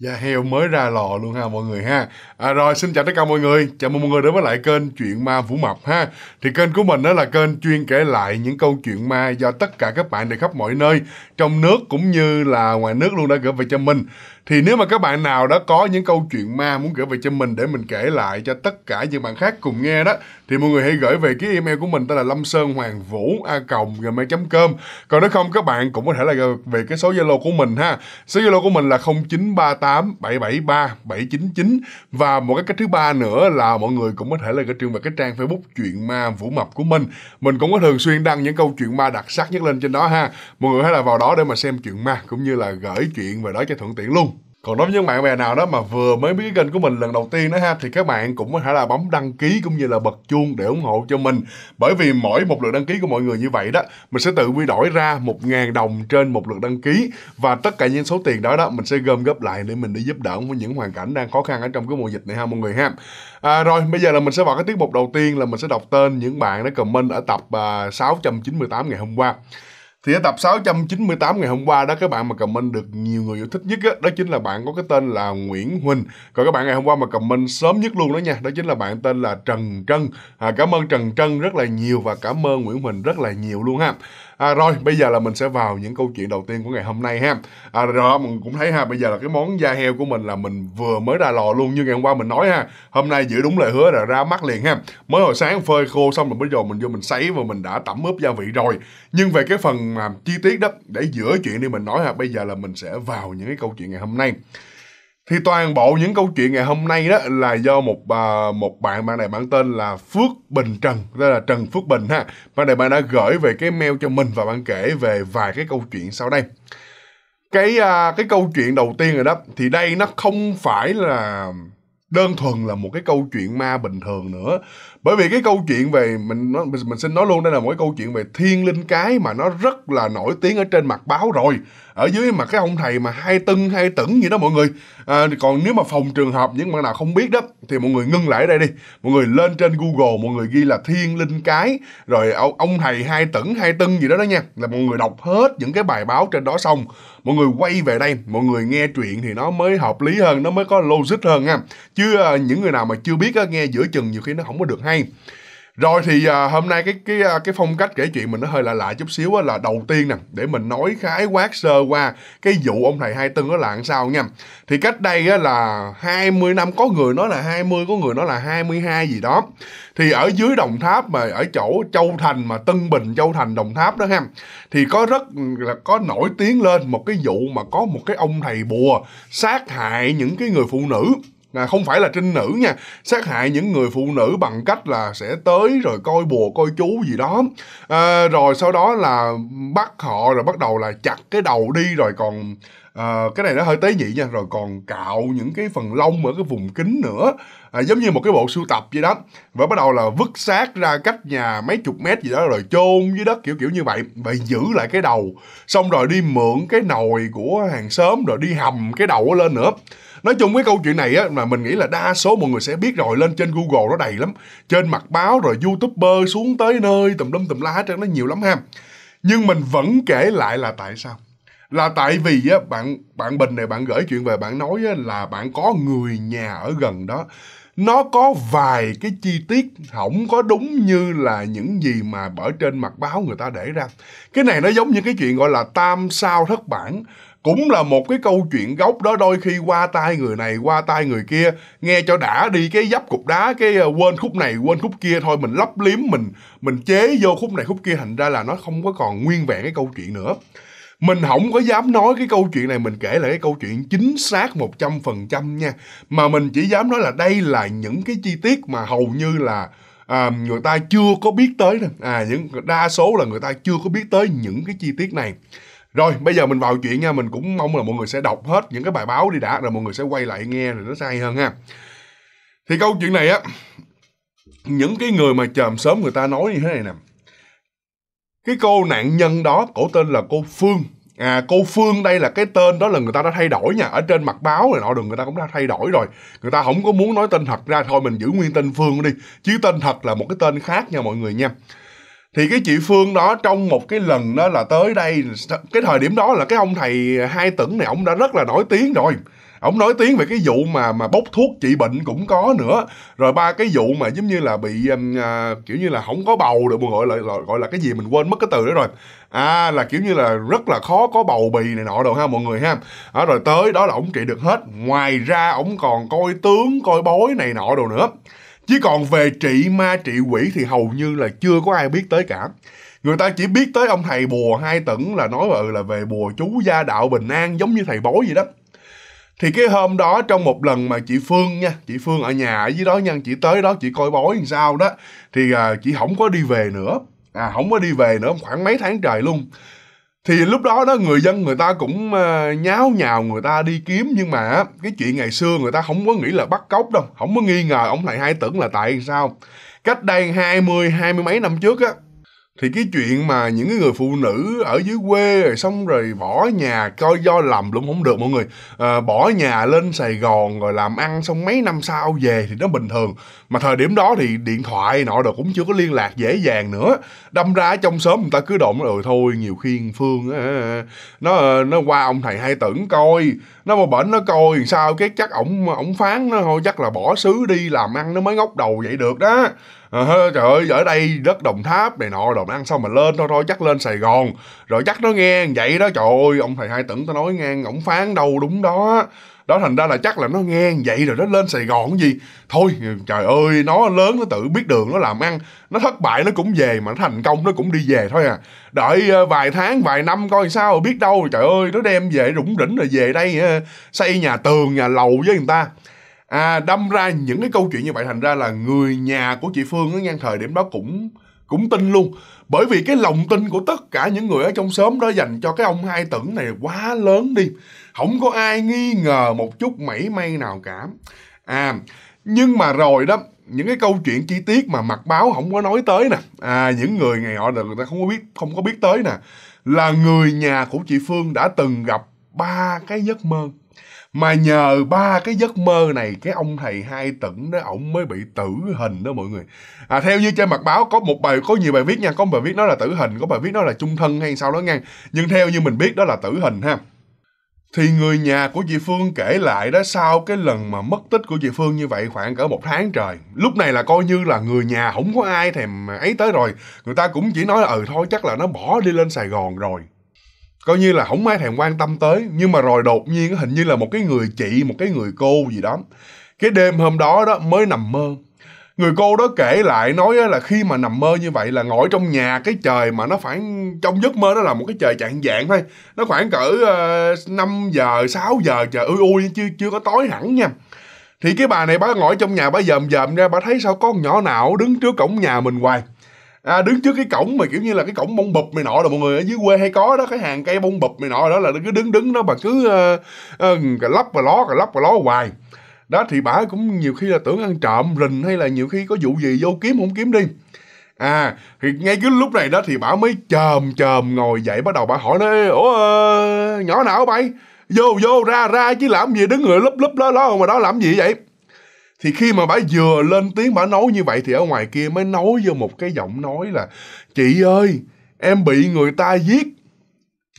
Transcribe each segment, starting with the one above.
Dạ heo mới ra lò luôn ha mọi người ha. À, rồi xin chào tất cả mọi người, chào mừng mọi người đến với lại kênh Chuyện Ma Vũ Mập ha. Thì kênh của mình đó là kênh chuyên kể lại những câu chuyện ma do tất cả các bạn từ khắp mọi nơi trong nước cũng như là ngoài nước luôn đã gửi về cho mình thì nếu mà các bạn nào đã có những câu chuyện ma muốn gửi về cho mình để mình kể lại cho tất cả những bạn khác cùng nghe đó thì mọi người hãy gửi về cái email của mình tên là lâm sơn hoàng vũ a còng gmail.com còn nếu không các bạn cũng có thể là về cái số zalo của mình ha số zalo của mình là 0938 773 799 và một cái cách thứ ba nữa là mọi người cũng có thể là gửi trường về cái trang facebook chuyện ma vũ mập của mình mình cũng có thường xuyên đăng những câu chuyện ma đặc sắc nhất lên trên đó ha mọi người hãy là vào đó để mà xem chuyện ma cũng như là gửi chuyện về đó cho thuận tiện luôn còn đối với những bạn bè nào đó mà vừa mới biết kênh của mình lần đầu tiên đó ha thì các bạn cũng có thể là bấm đăng ký cũng như là bật chuông để ủng hộ cho mình bởi vì mỗi một lượt đăng ký của mọi người như vậy đó mình sẽ tự quy đổi ra 1.000 đồng trên một lượt đăng ký và tất cả những số tiền đó đó mình sẽ gom góp lại để mình đi giúp đỡ những hoàn cảnh đang khó khăn ở trong cái mùa dịch này ha mọi người ha à, rồi bây giờ là mình sẽ vào cái tiết mục đầu tiên là mình sẽ đọc tên những bạn đã comment ở tập à, 698 ngày hôm qua thì ở tập 698 ngày hôm qua đó các bạn mà comment được nhiều người yêu thích nhất đó, đó chính là bạn có cái tên là Nguyễn Huỳnh còn các bạn ngày hôm qua mà comment sớm nhất luôn đó nha đó chính là bạn tên là Trần Trân à, cảm ơn Trần Trân rất là nhiều và cảm ơn Nguyễn Huỳnh rất là nhiều luôn ha à, rồi bây giờ là mình sẽ vào những câu chuyện đầu tiên của ngày hôm nay ha à, rồi mình cũng thấy ha bây giờ là cái món da heo của mình là mình vừa mới ra lò luôn như ngày hôm qua mình nói ha hôm nay giữ đúng lời hứa là ra mắt liền ha mới hồi sáng phơi khô xong rồi bây giờ mình vô mình sấy và mình đã tẩm ướp gia vị rồi nhưng về cái phần mà chi tiết đó để giữa chuyện đi mình nói ha bây giờ là mình sẽ vào những cái câu chuyện ngày hôm nay thì toàn bộ những câu chuyện ngày hôm nay đó là do một à, một bạn bạn này bạn tên là Phước Bình Trần đây là Trần Phước Bình ha bạn này bạn đã gửi về cái mail cho mình và bạn kể về vài cái câu chuyện sau đây cái à, cái câu chuyện đầu tiên rồi đó thì đây nó không phải là đơn thuần là một cái câu chuyện ma bình thường nữa bởi vì cái câu chuyện về mình nó mình, mình xin nói luôn đây là một cái câu chuyện về thiên linh cái mà nó rất là nổi tiếng ở trên mặt báo rồi ở dưới mặt cái ông thầy mà hai tưng hai tửng gì đó mọi người à, còn nếu mà phòng trường hợp những bạn nào không biết đó thì mọi người ngưng lại đây đi mọi người lên trên google mọi người ghi là thiên linh cái rồi ông thầy hai tửng hai tưng gì đó đó nha là mọi người đọc hết những cái bài báo trên đó xong mọi người quay về đây mọi người nghe chuyện thì nó mới hợp lý hơn nó mới có logic hơn ha chứ à, những người nào mà chưa biết á, nghe giữa chừng nhiều khi nó không có được hay rồi thì à, hôm nay cái cái à, cái phong cách kể chuyện mình nó hơi lạ lạ chút xíu á là đầu tiên nè để mình nói khái quát sơ qua cái vụ ông thầy hai tân đó là làm sao nha thì cách đây á là 20 năm có người nói là 20 có người nói là 22 gì đó thì ở dưới đồng tháp mà ở chỗ châu thành mà tân bình châu thành đồng tháp đó ha thì có rất là có nổi tiếng lên một cái vụ mà có một cái ông thầy bùa sát hại những cái người phụ nữ à, không phải là trinh nữ nha sát hại những người phụ nữ bằng cách là sẽ tới rồi coi bùa coi chú gì đó à, rồi sau đó là bắt họ rồi bắt đầu là chặt cái đầu đi rồi còn à, cái này nó hơi tế nhị nha rồi còn cạo những cái phần lông ở cái vùng kính nữa à, giống như một cái bộ sưu tập vậy đó và bắt đầu là vứt xác ra cách nhà mấy chục mét gì đó rồi chôn dưới đất kiểu kiểu như vậy và giữ lại cái đầu xong rồi đi mượn cái nồi của hàng xóm rồi đi hầm cái đầu lên nữa nói chung cái câu chuyện này á mà mình nghĩ là đa số mọi người sẽ biết rồi lên trên google nó đầy lắm trên mặt báo rồi youtuber xuống tới nơi tùm lum tùm la hết trơn nó nhiều lắm ha nhưng mình vẫn kể lại là tại sao là tại vì á bạn bạn bình này bạn gửi chuyện về bạn nói á, là bạn có người nhà ở gần đó nó có vài cái chi tiết không có đúng như là những gì mà ở trên mặt báo người ta để ra cái này nó giống như cái chuyện gọi là tam sao thất bản cũng là một cái câu chuyện gốc đó đôi khi qua tay người này qua tay người kia nghe cho đã đi cái dấp cục đá cái ờ, quên khúc này quên khúc kia thôi mình lấp liếm mình mình chế vô khúc này khúc kia thành ra là nó không có còn nguyên vẹn cái câu chuyện nữa mình không có dám nói cái câu chuyện này mình kể là cái câu chuyện chính xác 100% nha mà mình chỉ dám nói là đây là những cái chi tiết mà hầu như là à, người ta chưa có biết tới nè à những đa số là người ta chưa có biết tới những cái chi tiết này rồi bây giờ mình vào chuyện nha mình cũng mong là mọi người sẽ đọc hết những cái bài báo đi đã rồi mọi người sẽ quay lại nghe rồi nó sai hơn ha thì câu chuyện này á những cái người mà chòm sớm người ta nói như thế này nè cái cô nạn nhân đó cổ tên là cô phương à cô phương đây là cái tên đó là người ta đã thay đổi nha ở trên mặt báo rồi nọ đường người ta cũng đã thay đổi rồi người ta không có muốn nói tên thật ra thôi mình giữ nguyên tên phương đi chứ tên thật là một cái tên khác nha mọi người nha thì cái chị phương đó trong một cái lần đó là tới đây cái thời điểm đó là cái ông thầy hai tửng này ông đã rất là nổi tiếng rồi ông nổi tiếng về cái vụ mà mà bốc thuốc trị bệnh cũng có nữa rồi ba cái vụ mà giống như là bị um, à, kiểu như là không có bầu được gọi là gọi là cái gì mình quên mất cái từ đó rồi à là kiểu như là rất là khó có bầu bì này nọ đồ ha mọi người ha à, rồi tới đó là ổng trị được hết ngoài ra ổng còn coi tướng coi bói này nọ đồ nữa Chứ còn về trị ma trị quỷ thì hầu như là chưa có ai biết tới cả. Người ta chỉ biết tới ông thầy bùa hai tửng là nói là về bùa chú gia đạo bình an giống như thầy bói vậy đó. Thì cái hôm đó trong một lần mà chị Phương nha, chị Phương ở nhà ở dưới đó nha, chị tới đó chị coi bói làm sao đó. Thì à, chị không có đi về nữa, à không có đi về nữa khoảng mấy tháng trời luôn thì lúc đó đó người dân người ta cũng ờ, nháo nhào người ta đi kiếm nhưng mà cái chuyện ngày xưa người ta không có nghĩ là bắt cóc đâu không có nghi ngờ ông thầy hai tưởng là tại sao cách đây hai mươi hai mươi mấy năm trước á thì cái chuyện mà những cái người phụ nữ ở dưới quê rồi xong rồi bỏ nhà coi do làm lụng không được mọi người à, bỏ nhà lên sài gòn rồi làm ăn xong mấy năm sau về thì nó bình thường mà thời điểm đó thì điện thoại nọ đồ cũng chưa có liên lạc dễ dàng nữa đâm ra trong xóm người ta cứ động rồi thôi nhiều khi phương á, nó nó qua ông thầy hai tưởng coi nó mà bệnh nó coi sao cái chắc ổng ổng phán nó thôi chắc là bỏ xứ đi làm ăn nó mới ngóc đầu vậy được đó à, trời ơi ở đây đất đồng tháp này nọ đồng ăn xong mà lên thôi thôi chắc lên sài gòn rồi chắc nó nghe vậy đó trời ơi ông thầy hai tưởng tao nói ngang ổng phán đâu đúng đó đó thành ra là chắc là nó nghe vậy rồi nó lên sài gòn gì thôi trời ơi nó lớn nó tự biết đường nó làm ăn nó thất bại nó cũng về mà nó thành công nó cũng đi về thôi à đợi ờ, vài tháng vài năm coi sao rồi biết đâu trời ơi nó đem về rủng rỉnh rồi về đây ờ, xây nhà tường nhà lầu với người ta à đâm ra những cái câu chuyện như vậy thành ra là người nhà của chị phương ở ngang thời điểm đó cũng cũng tin luôn bởi vì cái lòng tin của tất cả những người ở trong xóm đó dành cho cái ông hai tửng này quá lớn đi không có ai nghi ngờ một chút mảy may nào cả à nhưng mà rồi đó những cái câu chuyện chi tiết mà mặt báo không có nói tới nè à những người ngày họ đời người ta không có biết không có biết tới nè là người nhà của chị phương đã từng gặp ba cái giấc mơ mà nhờ ba cái giấc mơ này cái ông thầy hai tửng đó ổng mới bị tử hình đó mọi người à, theo như trên mặt báo có một bài có nhiều bài viết nha có một bài viết nói là tử hình có bài viết nói là chung thân hay sao đó ngang nhưng theo như mình biết đó là tử hình ha thì người nhà của chị Phương kể lại đó sau cái lần mà mất tích của chị Phương như vậy khoảng cỡ một tháng trời lúc này là coi như là người nhà không có ai thèm ấy tới rồi người ta cũng chỉ nói là ừ thôi chắc là nó bỏ đi lên Sài Gòn rồi coi như là không ai thèm quan tâm tới nhưng mà rồi đột nhiên hình như là một cái người chị một cái người cô gì đó cái đêm hôm đó đó mới nằm mơ người cô đó kể lại nói là khi mà nằm mơ như vậy là ngồi trong nhà cái trời mà nó phải trong giấc mơ đó là một cái trời chạng dạng thôi nó khoảng cỡ uh, ờ, 5 giờ 6 giờ trời ui ui chưa chưa có tối hẳn nha thì cái bà này bà ngồi trong nhà bà dòm dòm ra bà thấy sao con nhỏ nào đứng trước cổng nhà mình hoài à, đứng trước cái cổng mà kiểu như là cái cổng bông bụp mày nọ là mọi người ở dưới quê hay có đó cái hàng cây bông bụp mày nọ đó là cứ đứng đứng nó mà cứ uh, uh, lắp và ló cà lắp và ló hoài đó thì bả cũng nhiều khi là tưởng ăn trộm rình hay là nhiều khi có vụ gì vô kiếm không kiếm đi à thì ngay cái lúc này đó thì bả mới chồm chồm ngồi dậy bắt đầu bả hỏi nó ủa uh, nhỏ nào bay vô vô ra ra chứ làm gì đứng người lúp lúp đó đó mà đó làm gì vậy thì khi mà bà vừa lên tiếng bà nói như vậy thì ở ngoài kia mới nói vô một cái giọng nói là chị ơi em bị người ta giết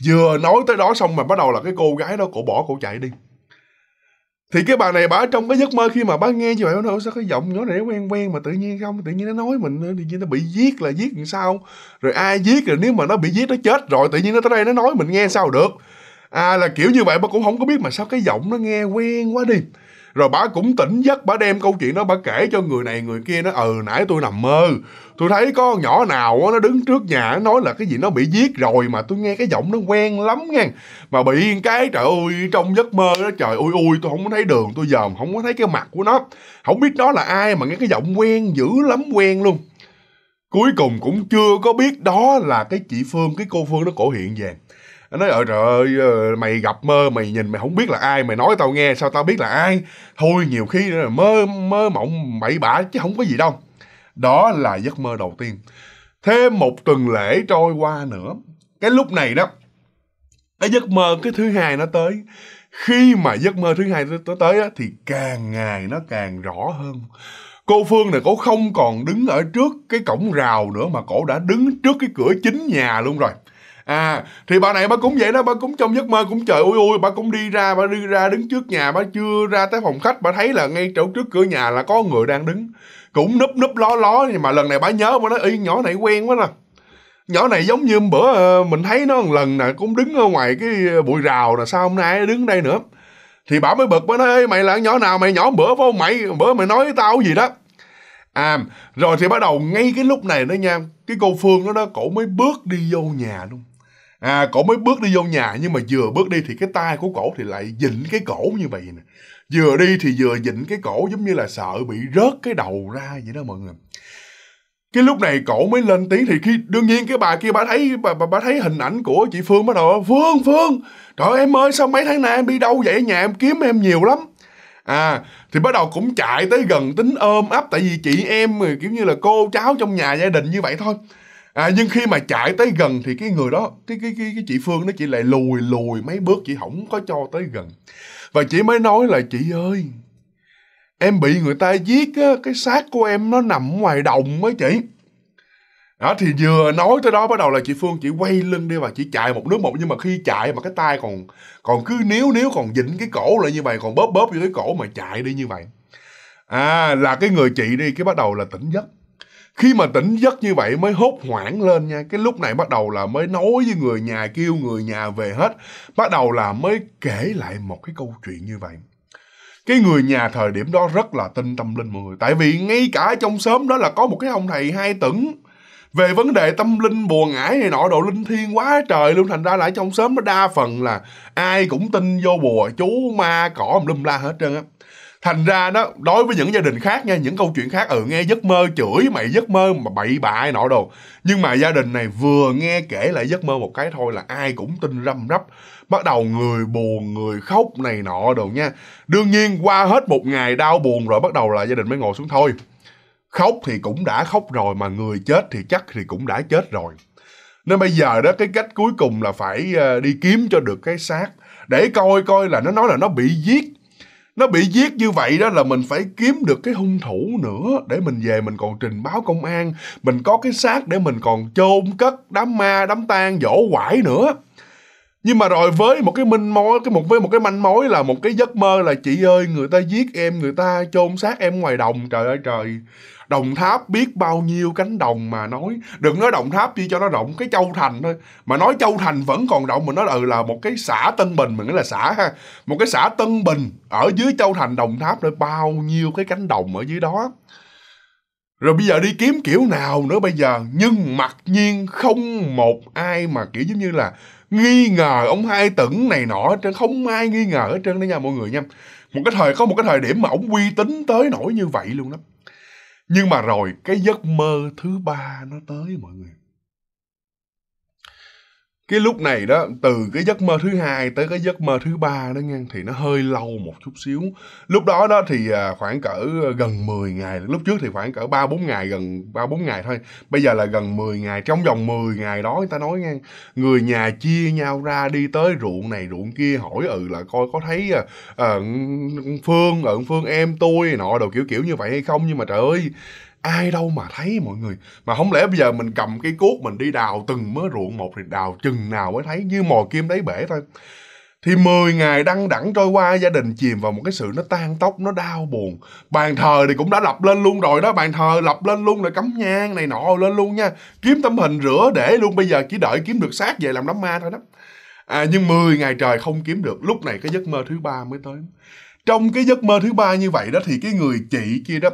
vừa nói tới đó xong mà bắt đầu là cái cô gái đó cổ bỏ cổ chạy đi thì cái bà này bà ở trong cái giấc mơ khi mà bà nghe như vậy nó sao cái giọng nhỏ này quen quen mà tự nhiên không tự nhiên nó nói mình tự nhiên nó bị giết là giết làm sao rồi ai giết rồi nếu mà nó bị giết nó chết rồi tự nhiên nó tới đây nó nói mình nghe sao được à là kiểu như vậy bà cũng không có biết mà sao cái giọng nó nghe quen quá đi rồi bà cũng tỉnh giấc bà đem câu chuyện đó bà kể cho người này người kia nó ừ nãy tôi nằm mơ tôi thấy có nhỏ nào nó đứng trước nhà nó nói là cái gì nó bị giết rồi mà tôi nghe cái giọng nó quen lắm nha mà bị cái trời ơi trong giấc mơ đó trời ơi ui tôi không có thấy đường tôi dòm không có thấy cái mặt của nó không biết nó là ai mà nghe cái giọng quen dữ lắm quen luôn cuối cùng cũng chưa có biết đó là cái chị phương cái cô phương nó cổ hiện vàng nói ờ trời ơi ờ, mày gặp mơ mày nhìn mày không biết là ai mày nói tao nghe sao tao biết là ai thôi nhiều khi mơ mơ mộng bậy bạ chứ không có gì đâu đó là giấc mơ đầu tiên thêm một tuần lễ trôi qua nữa cái lúc này đó cái giấc mơ cái thứ hai nó tới khi mà giấc mơ thứ hai nó tới á, thì càng ngày nó càng rõ hơn cô phương này cổ không còn đứng ở trước cái cổng rào nữa mà cổ đã đứng trước cái cửa chính nhà luôn rồi à thì bà này bà cũng vậy đó bà cũng trong giấc mơ cũng trời ui ui bà cũng đi ra bà đi ra đứng trước nhà bà chưa ra tới phòng khách bà thấy là ngay chỗ trước cửa nhà là có người đang đứng cũng núp núp ló ló nhưng mà lần này bà nhớ bà nói y nhỏ này quen quá nè nhỏ này giống như bữa ờ, mình thấy nó một lần nè cũng đứng ở ngoài cái bụi rào là sao hôm nay đứng đây nữa thì bà mới bực bà nói mày là nhỏ nào mày nhỏ bữa phải không mày bữa mày nói với tao gì đó à rồi thì bắt đầu ngay cái lúc này đó nha cái cô phương đó đó cổ mới bước đi vô nhà luôn à, cổ mới bước đi vô nhà nhưng mà vừa bước đi thì cái tay của cổ thì lại dịnh cái cổ như vậy nè vừa đi thì vừa dịnh cái cổ giống như là sợ bị rớt cái đầu ra vậy đó mọi người cái lúc này cổ mới lên tiếng thì khi đương nhiên cái bà kia bà thấy bà bà, bà thấy hình ảnh của chị phương bắt đầu phương phương trời em ơi sao mấy tháng nay em đi đâu vậy nhà em kiếm em nhiều lắm à thì bắt đầu cũng chạy tới gần tính ôm ấp tại vì chị em kiểu như là cô cháu trong nhà gia đình như vậy thôi à, nhưng khi mà chạy tới gần thì cái người đó cái cái cái, cái chị phương nó chị lại lùi lùi mấy bước chị không có cho tới gần và chị mới nói là chị ơi em bị người ta giết á, cái xác của em nó nằm ngoài đồng mới chị đó thì vừa nói tới đó bắt đầu là chị phương chị quay lưng đi và chị chạy một nước một nhưng mà khi chạy mà cái tay còn còn cứ níu níu còn dính cái cổ lại như vậy còn bóp bóp vô cái cổ mà chạy đi như vậy à là cái người chị đi cái bắt đầu là tỉnh giấc khi mà tỉnh giấc như vậy mới hốt hoảng lên nha cái lúc này bắt đầu là mới nói với người nhà kêu người nhà về hết bắt đầu là mới kể lại một cái câu chuyện như vậy cái người nhà thời điểm đó rất là tin tâm linh mọi người tại vì ngay cả trong xóm đó là có một cái ông thầy hai tửng về vấn đề tâm linh bùa ngải này nọ độ linh thiêng quá trời luôn thành ra lại trong xóm nó đa phần là ai cũng tin vô bùa chú ma cỏ lum la hết trơn á thành ra đó đối với những gia đình khác nha những câu chuyện khác ừ nghe giấc mơ chửi mày giấc mơ mà bậy bạ nọ đồ nhưng mà gia đình này vừa nghe kể lại giấc mơ một cái thôi là ai cũng tin răm rắp bắt đầu người buồn người khóc này nọ đồ nha đương nhiên qua hết một ngày đau buồn rồi bắt đầu là gia đình mới ngồi xuống thôi khóc thì cũng đã khóc rồi mà người chết thì chắc thì cũng đã chết rồi nên bây giờ đó cái cách cuối cùng là phải ờ, đi kiếm cho được cái xác để coi coi là nó nói là nó bị giết nó bị giết như vậy đó là mình phải kiếm được cái hung thủ nữa để mình về mình còn trình báo công an mình có cái xác để mình còn chôn cất đám ma đám tang dỗ quải nữa nhưng mà rồi với một cái minh mối cái một với một cái manh mối là một cái giấc mơ là chị ơi người ta giết em người ta chôn xác em ngoài đồng trời ơi trời đồng tháp biết bao nhiêu cánh đồng mà nói đừng nói đồng tháp chi cho nó rộng cái châu thành thôi mà nói châu thành vẫn còn rộng mình nói ừ là một cái xã tân bình mình nghĩ là xã ha một cái xã tân bình ở dưới châu thành đồng tháp rồi bao nhiêu cái cánh đồng ở dưới đó rồi bây giờ đi kiếm kiểu nào nữa bây giờ nhưng mặc nhiên không một ai mà kiểu giống như là nghi ngờ ông hai tửng này nọ hết trơn không ai nghi ngờ hết trơn đó nha mọi người nha một cái thời có một cái thời điểm mà ông uy tín tới nổi như vậy luôn đó nhưng mà rồi cái giấc mơ thứ ba nó tới mọi người cái lúc này đó từ cái giấc mơ thứ hai tới cái giấc mơ thứ ba đó nha thì nó hơi lâu một chút xíu lúc đó đó thì à, khoảng cỡ gần 10 ngày lúc trước thì khoảng cỡ ba bốn ngày gần ba bốn ngày thôi bây giờ là gần 10 ngày trong vòng 10 ngày đó người ta nói nha người nhà chia nhau ra đi tới ruộng này ruộng kia hỏi ừ là coi có thấy uh, phương ở ừ, uh, phương em tôi nọ đồ kiểu kiểu như vậy hay không nhưng mà trời ơi ai đâu mà thấy mọi người mà không lẽ bây giờ mình cầm cái cuốc mình đi đào từng mớ ruộng một thì đào chừng nào mới thấy như mò kim đáy bể thôi thì 10 ngày đăng đẳng trôi qua gia đình chìm vào một cái sự nó tan tóc nó đau buồn bàn thờ thì cũng đã lập lên luôn rồi đó bàn thờ lập lên luôn rồi cắm nhang này nọ lên luôn nha kiếm tấm hình rửa để luôn bây giờ chỉ đợi kiếm được xác về làm đám ma thôi đó à, nhưng 10 ngày trời không kiếm được lúc này cái giấc mơ thứ ba mới tới trong cái giấc mơ thứ ba như vậy đó thì cái người chị kia đó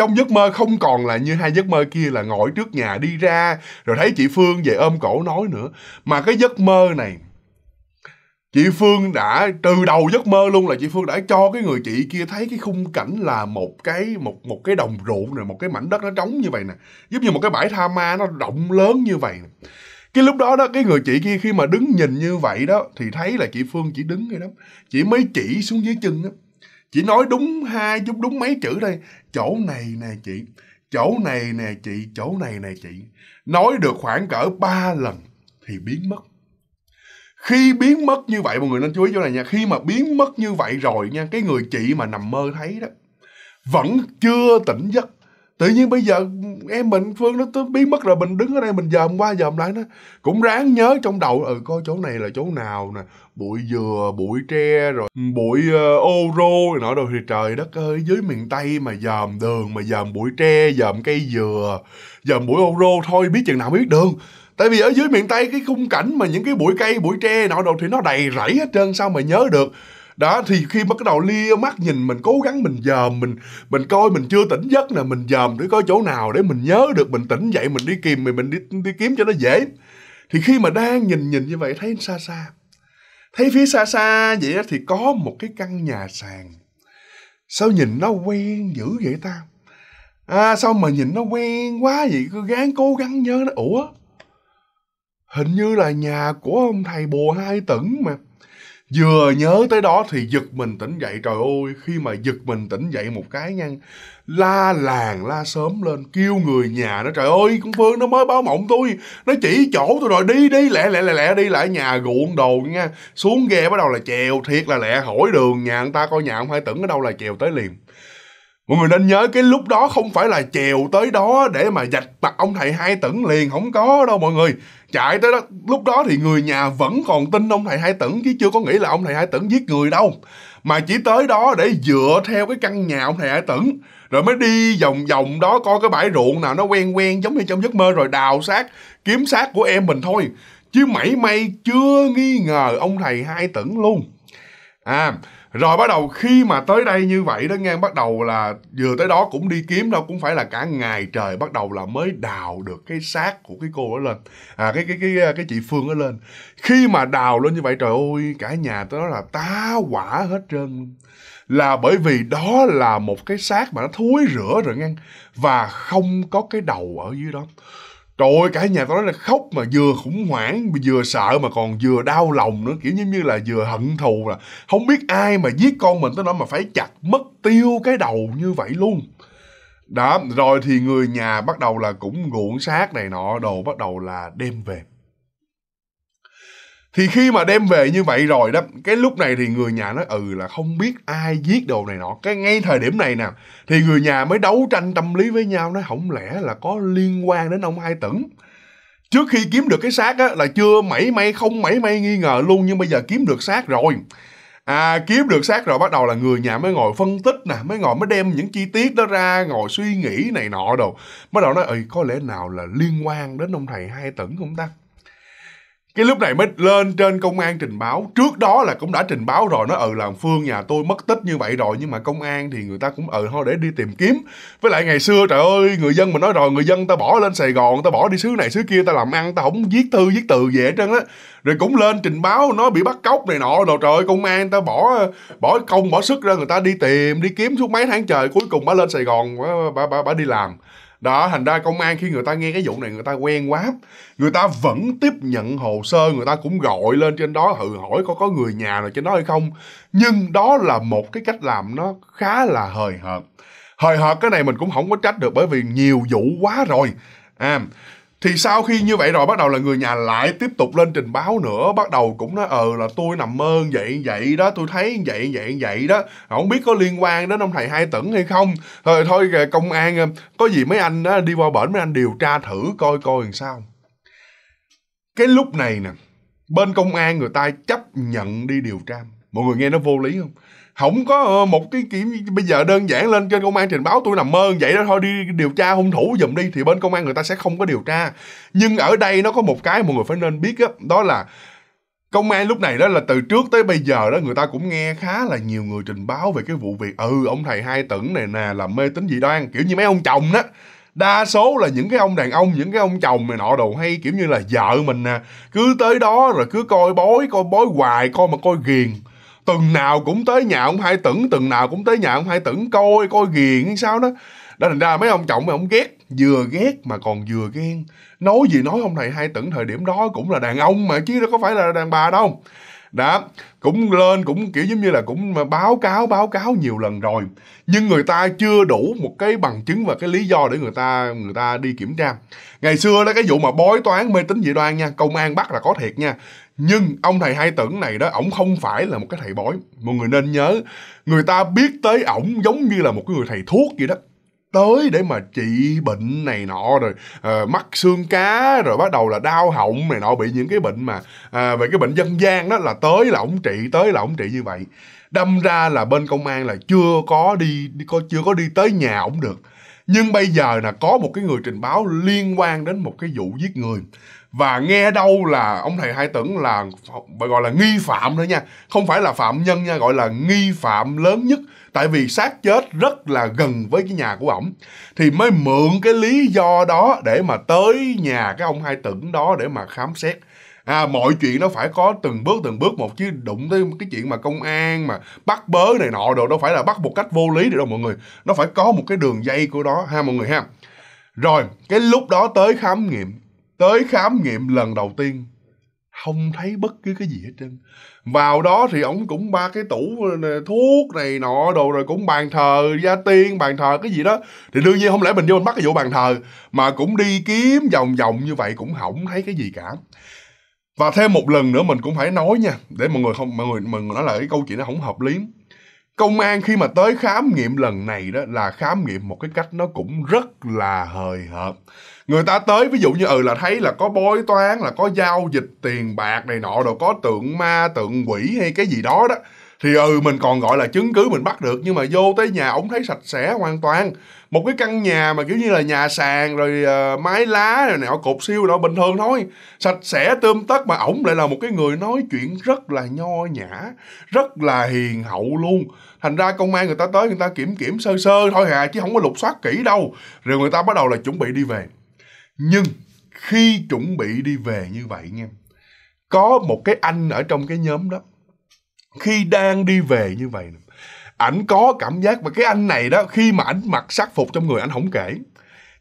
trong giấc mơ không còn là như hai giấc mơ kia là ngồi trước nhà đi ra rồi thấy chị phương về ôm cổ nói nữa mà cái giấc mơ này chị phương đã từ đầu giấc mơ luôn là chị phương đã cho cái người chị kia thấy cái khung cảnh là một cái một một cái đồng ruộng rồi một cái mảnh đất nó trống như vậy nè giống như một cái bãi tha ma nó rộng lớn như vậy này. cái lúc đó đó cái người chị kia khi mà đứng nhìn như vậy đó thì thấy là chị phương chỉ đứng vậy đó chỉ mới chỉ xuống dưới chân đó chỉ nói đúng hai chút đúng mấy chữ đây chỗ này nè chị chỗ này nè chị chỗ này nè chị nói được khoảng cỡ ba lần thì biến mất khi biến mất như vậy mọi người nên chú ý chỗ này nha khi mà biến mất như vậy rồi nha cái người chị mà nằm mơ thấy đó vẫn chưa tỉnh giấc tự nhiên bây giờ em mình phương nó, nó biến mất rồi mình đứng ở đây mình dòm qua dòm lại nó cũng ráng nhớ trong đầu ừ coi chỗ này là chỗ nào nè bụi dừa bụi tre rồi ừ, bụi uh, ô rô rồi nọ đồ thì trời đất ơi dưới miền tây mà dòm đường mà dòm bụi tre dòm cây dừa dòm bụi ô rô thôi biết chừng nào biết đường tại vì ở dưới miền tây cái khung cảnh mà những cái bụi cây bụi tre nọ đồ thì nó đầy rẫy hết trơn sao mà nhớ được đó thì khi bắt đầu lia mắt nhìn mình cố gắng mình dòm mình mình coi mình chưa tỉnh giấc nè mình dòm để coi chỗ nào để mình nhớ được mình tỉnh dậy mình đi kiếm mình mình đi đi kiếm cho nó dễ thì khi mà đang nhìn nhìn như vậy thấy xa xa thấy phía xa xa vậy thì có một cái căn nhà sàn sao nhìn nó quen dữ vậy ta à sao mà nhìn nó quen quá vậy cứ gắng cố gắng nhớ nó ủa hình như là nhà của ông thầy bùa hai tửng mà vừa nhớ tới đó thì giật mình tỉnh dậy trời ơi khi mà giật mình tỉnh dậy một cái nha la làng la sớm lên kêu người nhà nó trời ơi con phương nó mới báo mộng tôi nó chỉ chỗ tôi rồi đi đi lẹ lẹ lẹ lẹ đi lại nhà ruộng đồ nha xuống ghe bắt đầu là chèo thiệt là lẹ hỏi đường nhà người ta coi nhà ông hai tưởng ở đâu là chèo tới liền mọi người nên nhớ cái lúc đó không phải là chèo tới đó để mà dạch mặt ông thầy hai tửng liền không có đâu mọi người chạy tới đó lúc đó thì người nhà vẫn còn tin ông thầy hai tửng chứ chưa có nghĩ là ông thầy hai tửng giết người đâu mà chỉ tới đó để dựa theo cái căn nhà ông thầy hai tửng rồi mới đi vòng vòng đó coi cái bãi ruộng nào nó quen quen giống như trong giấc mơ rồi đào xác kiếm xác của em mình thôi chứ mảy may chưa nghi ngờ ông thầy hai tửng luôn à rồi bắt đầu khi mà tới đây như vậy đó nghe bắt đầu là vừa tới đó cũng đi kiếm đâu cũng phải là cả ngày trời bắt đầu là mới đào được cái xác của cái cô đó lên à cái cái cái cái chị phương đó lên khi mà đào lên như vậy trời ơi cả nhà tới đó là tá quả hết trơn là bởi vì đó là một cái xác mà nó thối rửa rồi nghe và không có cái đầu ở dưới đó trời ơi cả nhà tao nói là khóc mà vừa khủng hoảng vừa sợ mà còn vừa đau lòng nữa kiểu như như là vừa hận thù là không biết ai mà giết con mình tới nó mà phải chặt mất tiêu cái đầu như vậy luôn đó rồi thì người nhà bắt đầu là cũng ruộng xác này nọ đồ bắt đầu là đem về thì khi mà đem về như vậy rồi đó cái lúc này thì người nhà nói ừ là không biết ai giết đồ này nọ cái ngay thời điểm này nè thì người nhà mới đấu tranh tâm lý với nhau nói không lẽ là có liên quan đến ông hai tửng trước khi kiếm được cái xác á là chưa mảy may không mảy may nghi ngờ luôn nhưng bây giờ kiếm được xác rồi à kiếm được xác rồi bắt đầu là người nhà mới ngồi phân tích nè mới ngồi mới đem những chi tiết đó ra ngồi suy nghĩ này nọ đồ bắt đầu nói ừ có lẽ nào là liên quan đến ông thầy hai tửng không ta cái lúc này mới lên trên công an trình báo trước đó là cũng đã trình báo rồi nó ừ làm phương nhà tôi mất tích như vậy rồi nhưng mà công an thì người ta cũng ừ thôi để đi tìm kiếm với lại ngày xưa trời ơi người dân mình nói rồi người dân ta bỏ lên sài gòn ta bỏ đi xứ này xứ kia ta làm ăn ta không viết thư viết từ gì hết trơn á rồi cũng lên trình báo nó bị bắt cóc này nọ rồi trời ơi công an ta bỏ bỏ công bỏ sức ra người ta đi tìm đi kiếm suốt mấy tháng trời cuối cùng bà lên sài gòn bà bà, bà, đi làm đó thành ra công an khi người ta nghe cái vụ này người ta quen quá người ta vẫn tiếp nhận hồ sơ người ta cũng gọi lên trên đó thử hỏi có có người nhà nào trên đó hay không nhưng đó là một cái cách làm nó khá là hời hợt hời hợt cái này mình cũng không có trách được bởi vì nhiều vụ quá rồi à thì sau khi như vậy rồi bắt đầu là người nhà lại tiếp tục lên trình báo nữa bắt đầu cũng nói ờ là tôi nằm mơ vậy vậy đó tôi thấy vậy vậy vậy đó không biết có liên quan đến ông thầy hai tửng hay không thôi thôi ờ, công an ờ, có gì mấy anh đó, đi qua bển mấy anh điều tra thử coi coi làm sao cái lúc này nè bên công an người ta chấp nhận đi điều tra mọi người nghe nó vô lý không không có ờ, một cái kiểu bây giờ đơn giản lên trên công an trình báo tôi nằm mơ vậy đó thôi đi điều tra hung thủ giùm đi thì bên công an người ta sẽ không có điều tra nhưng ở đây nó có một cái mọi người phải nên biết đó, đó là công an lúc này đó là từ trước tới bây giờ đó người ta cũng nghe khá là nhiều người trình báo về cái vụ việc ừ ông thầy hai tửng này nè là mê tín dị đoan kiểu như mấy ông chồng đó đa số là những cái ông đàn ông những cái ông chồng này nọ đồ hay kiểu như là vợ mình nè cứ tới đó rồi cứ coi bói coi bói hoài coi mà coi ghiền từng nào cũng tới nhà ông hai tửng từng nào cũng tới nhà ông hai tửng coi coi ghiền sao đó đó thành ra mấy ông chồng mấy ông ghét vừa ghét mà còn vừa ghen nói gì nói ông này hai tửng thời điểm đó cũng là đàn ông mà chứ đâu có phải là đàn bà đâu đó cũng lên cũng kiểu giống như là cũng báo cáo báo cáo nhiều lần rồi nhưng người ta chưa đủ một cái bằng chứng và cái lý do để người ta người ta đi kiểm tra ngày xưa đó cái vụ mà bói toán mê tín dị đoan nha công an bắt là có thiệt nha nhưng ông thầy hai tưởng này đó ổng không phải là một cái thầy bói mọi người nên nhớ người ta biết tới ổng giống như là một cái người thầy thuốc vậy đó tới để mà trị bệnh này nọ rồi à, mắc xương cá rồi bắt đầu là đau họng này nọ bị những cái bệnh mà à, về cái bệnh dân gian đó là tới là ổng trị tới là ổng trị như vậy đâm ra là bên công an là chưa có đi có chưa có đi tới nhà ổng được nhưng bây giờ là có một cái người trình báo liên quan đến một cái vụ giết người và nghe đâu là ông thầy hai tửng là gọi là nghi phạm thôi nha không phải là phạm nhân nha gọi là nghi phạm lớn nhất tại vì xác chết rất là gần với cái nhà của ổng thì mới mượn cái lý do đó để mà tới nhà cái ông hai tửng đó để mà khám xét à, mọi chuyện nó phải có từng bước từng bước một chứ đụng tới cái chuyện mà công an mà bắt bớ này nọ đồ đâu phải là bắt một cách vô lý được đâu mọi người nó phải có một cái đường dây của đó ha mọi người ha rồi cái lúc đó tới khám nghiệm tới khám nghiệm lần đầu tiên không thấy bất cứ cái gì hết trơn vào đó thì ổng cũng ba cái tủ thuốc này nọ đồ rồi cũng bàn thờ gia tiên bàn thờ cái gì đó thì đương nhiên không lẽ mình vô mình bắt cái vụ bàn thờ mà cũng đi kiếm vòng vòng như vậy cũng không thấy cái gì cả và thêm một lần nữa mình cũng phải nói nha để mọi người không mọi người mọi người nói là cái câu chuyện nó không hợp lý công an khi mà tới khám nghiệm lần này đó là khám nghiệm một cái cách nó cũng rất là hời hợt người ta tới ví dụ như ừ là thấy là có bói toán là có giao dịch tiền bạc này nọ rồi có tượng ma tượng quỷ hay cái gì đó đó thì ừ mình còn gọi là chứng cứ mình bắt được nhưng mà vô tới nhà ổng thấy sạch sẽ hoàn toàn một cái căn nhà mà kiểu như là nhà sàn rồi uh, mái lá rồi nọ cột siêu đó bình thường thôi sạch sẽ tươm tất mà ổng lại là một cái người nói chuyện rất là nho nhã rất là hiền hậu luôn thành ra công an người ta tới người ta kiểm kiểm sơ sơ thôi à chứ không có lục soát kỹ đâu rồi người ta bắt đầu là chuẩn bị đi về nhưng khi chuẩn bị đi về như vậy nha có một cái anh ở trong cái nhóm đó khi đang đi về như vậy ảnh có cảm giác và cái anh này đó khi mà ảnh mặc sắc phục trong người ảnh không kể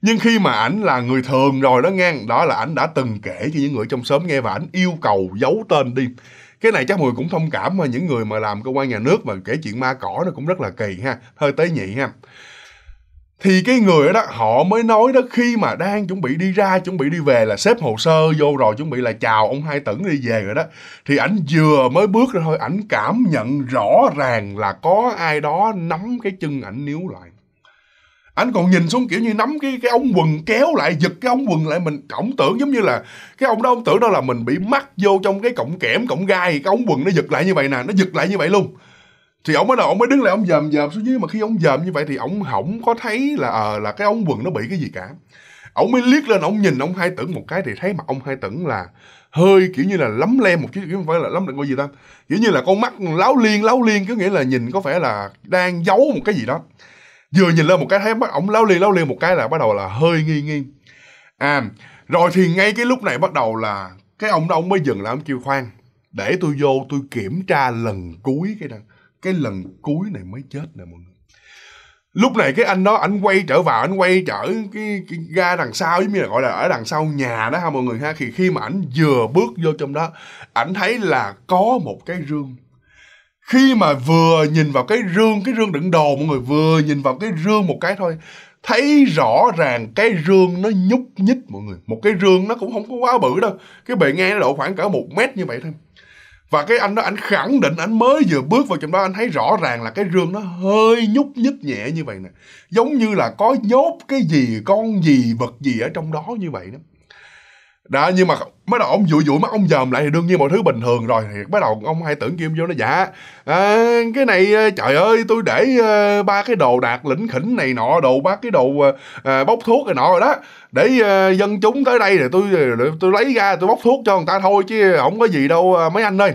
nhưng khi mà ảnh là người thường rồi đó ngang đó là ảnh đã từng kể cho những người trong xóm nghe và ảnh yêu cầu giấu tên đi cái này chắc mọi người cũng thông cảm mà những người mà làm cơ quan nhà nước mà kể chuyện ma cỏ nó cũng rất là kỳ ha hơi tế nhị ha thì cái người đó họ mới nói đó khi mà đang chuẩn bị đi ra chuẩn bị đi về là xếp hồ sơ vô rồi chuẩn bị là chào ông hai tửng đi về rồi đó thì ảnh vừa mới bước ra thôi ảnh cảm nhận rõ ràng là có ai đó nắm cái chân ảnh níu lại ảnh còn nhìn xuống kiểu như nắm cái cái ống quần kéo lại giật cái ống quần lại mình ổng tưởng giống như là cái ông đó ông tưởng đó là mình bị mắc vô trong cái cọng kẽm cọng gai cái ống quần nó giật lại như vậy nè nó giật lại như vậy luôn thì ông mới đầu ông mới đứng lại ông dòm dòm xuống dưới mà khi ông dòm như vậy thì ông không có thấy là à, là cái ống quần nó bị cái gì cả ông mới liếc lên ông nhìn ông hai tưởng một cái thì thấy mặt ông hai tưởng là hơi kiểu như là lấm lem một chút kiểu phải là lấm lem coi gì ta kiểu như là con mắt láo liên láo liên có nghĩa là nhìn có vẻ là đang giấu một cái gì đó vừa nhìn lên một cái thấy mắt ông láo liên láo liên một cái là bắt đầu là hơi nghi nghi à rồi thì ngay cái lúc này bắt đầu là cái ông đó ông mới dừng lại ông kêu khoan để tôi vô tôi kiểm tra lần cuối cái này cái lần cuối này mới chết nè mọi người lúc này cái anh đó anh quay trở vào anh quay trở cái, cái ga đằng sau giống như là gọi là ở đằng sau nhà đó ha mọi người ha thì khi mà ảnh vừa bước vô trong đó ảnh thấy là có một cái rương khi mà vừa nhìn vào cái rương cái rương đựng đồ mọi người vừa nhìn vào cái rương một cái thôi thấy rõ ràng cái rương nó nhúc nhích mọi người một cái rương nó cũng không có quá bự đâu cái bề ngang nó độ khoảng cỡ một mét như vậy thôi và cái anh đó anh khẳng định anh mới vừa bước vào trong đó anh thấy rõ ràng là cái rương nó hơi nhúc nhích nhẹ như vậy nè giống như là có nhốt cái gì con gì vật gì ở trong đó như vậy đó đó nhưng mà bắt đầu ông dụi dụi mắt ông dòm lại thì đương nhiên mọi thứ bình thường rồi thì bắt đầu ông hai tưởng kim vô nó dạ à, cái này à, trời ơi tôi để uh, ba cái đồ đạt lĩnh khỉnh này nọ đồ ba cái đồ uh, bốc thuốc này nọ rồi đó để uh, dân chúng tới đây thì tôi, tôi tôi lấy ra tôi bốc thuốc cho người ta thôi chứ không có gì đâu mấy anh ơi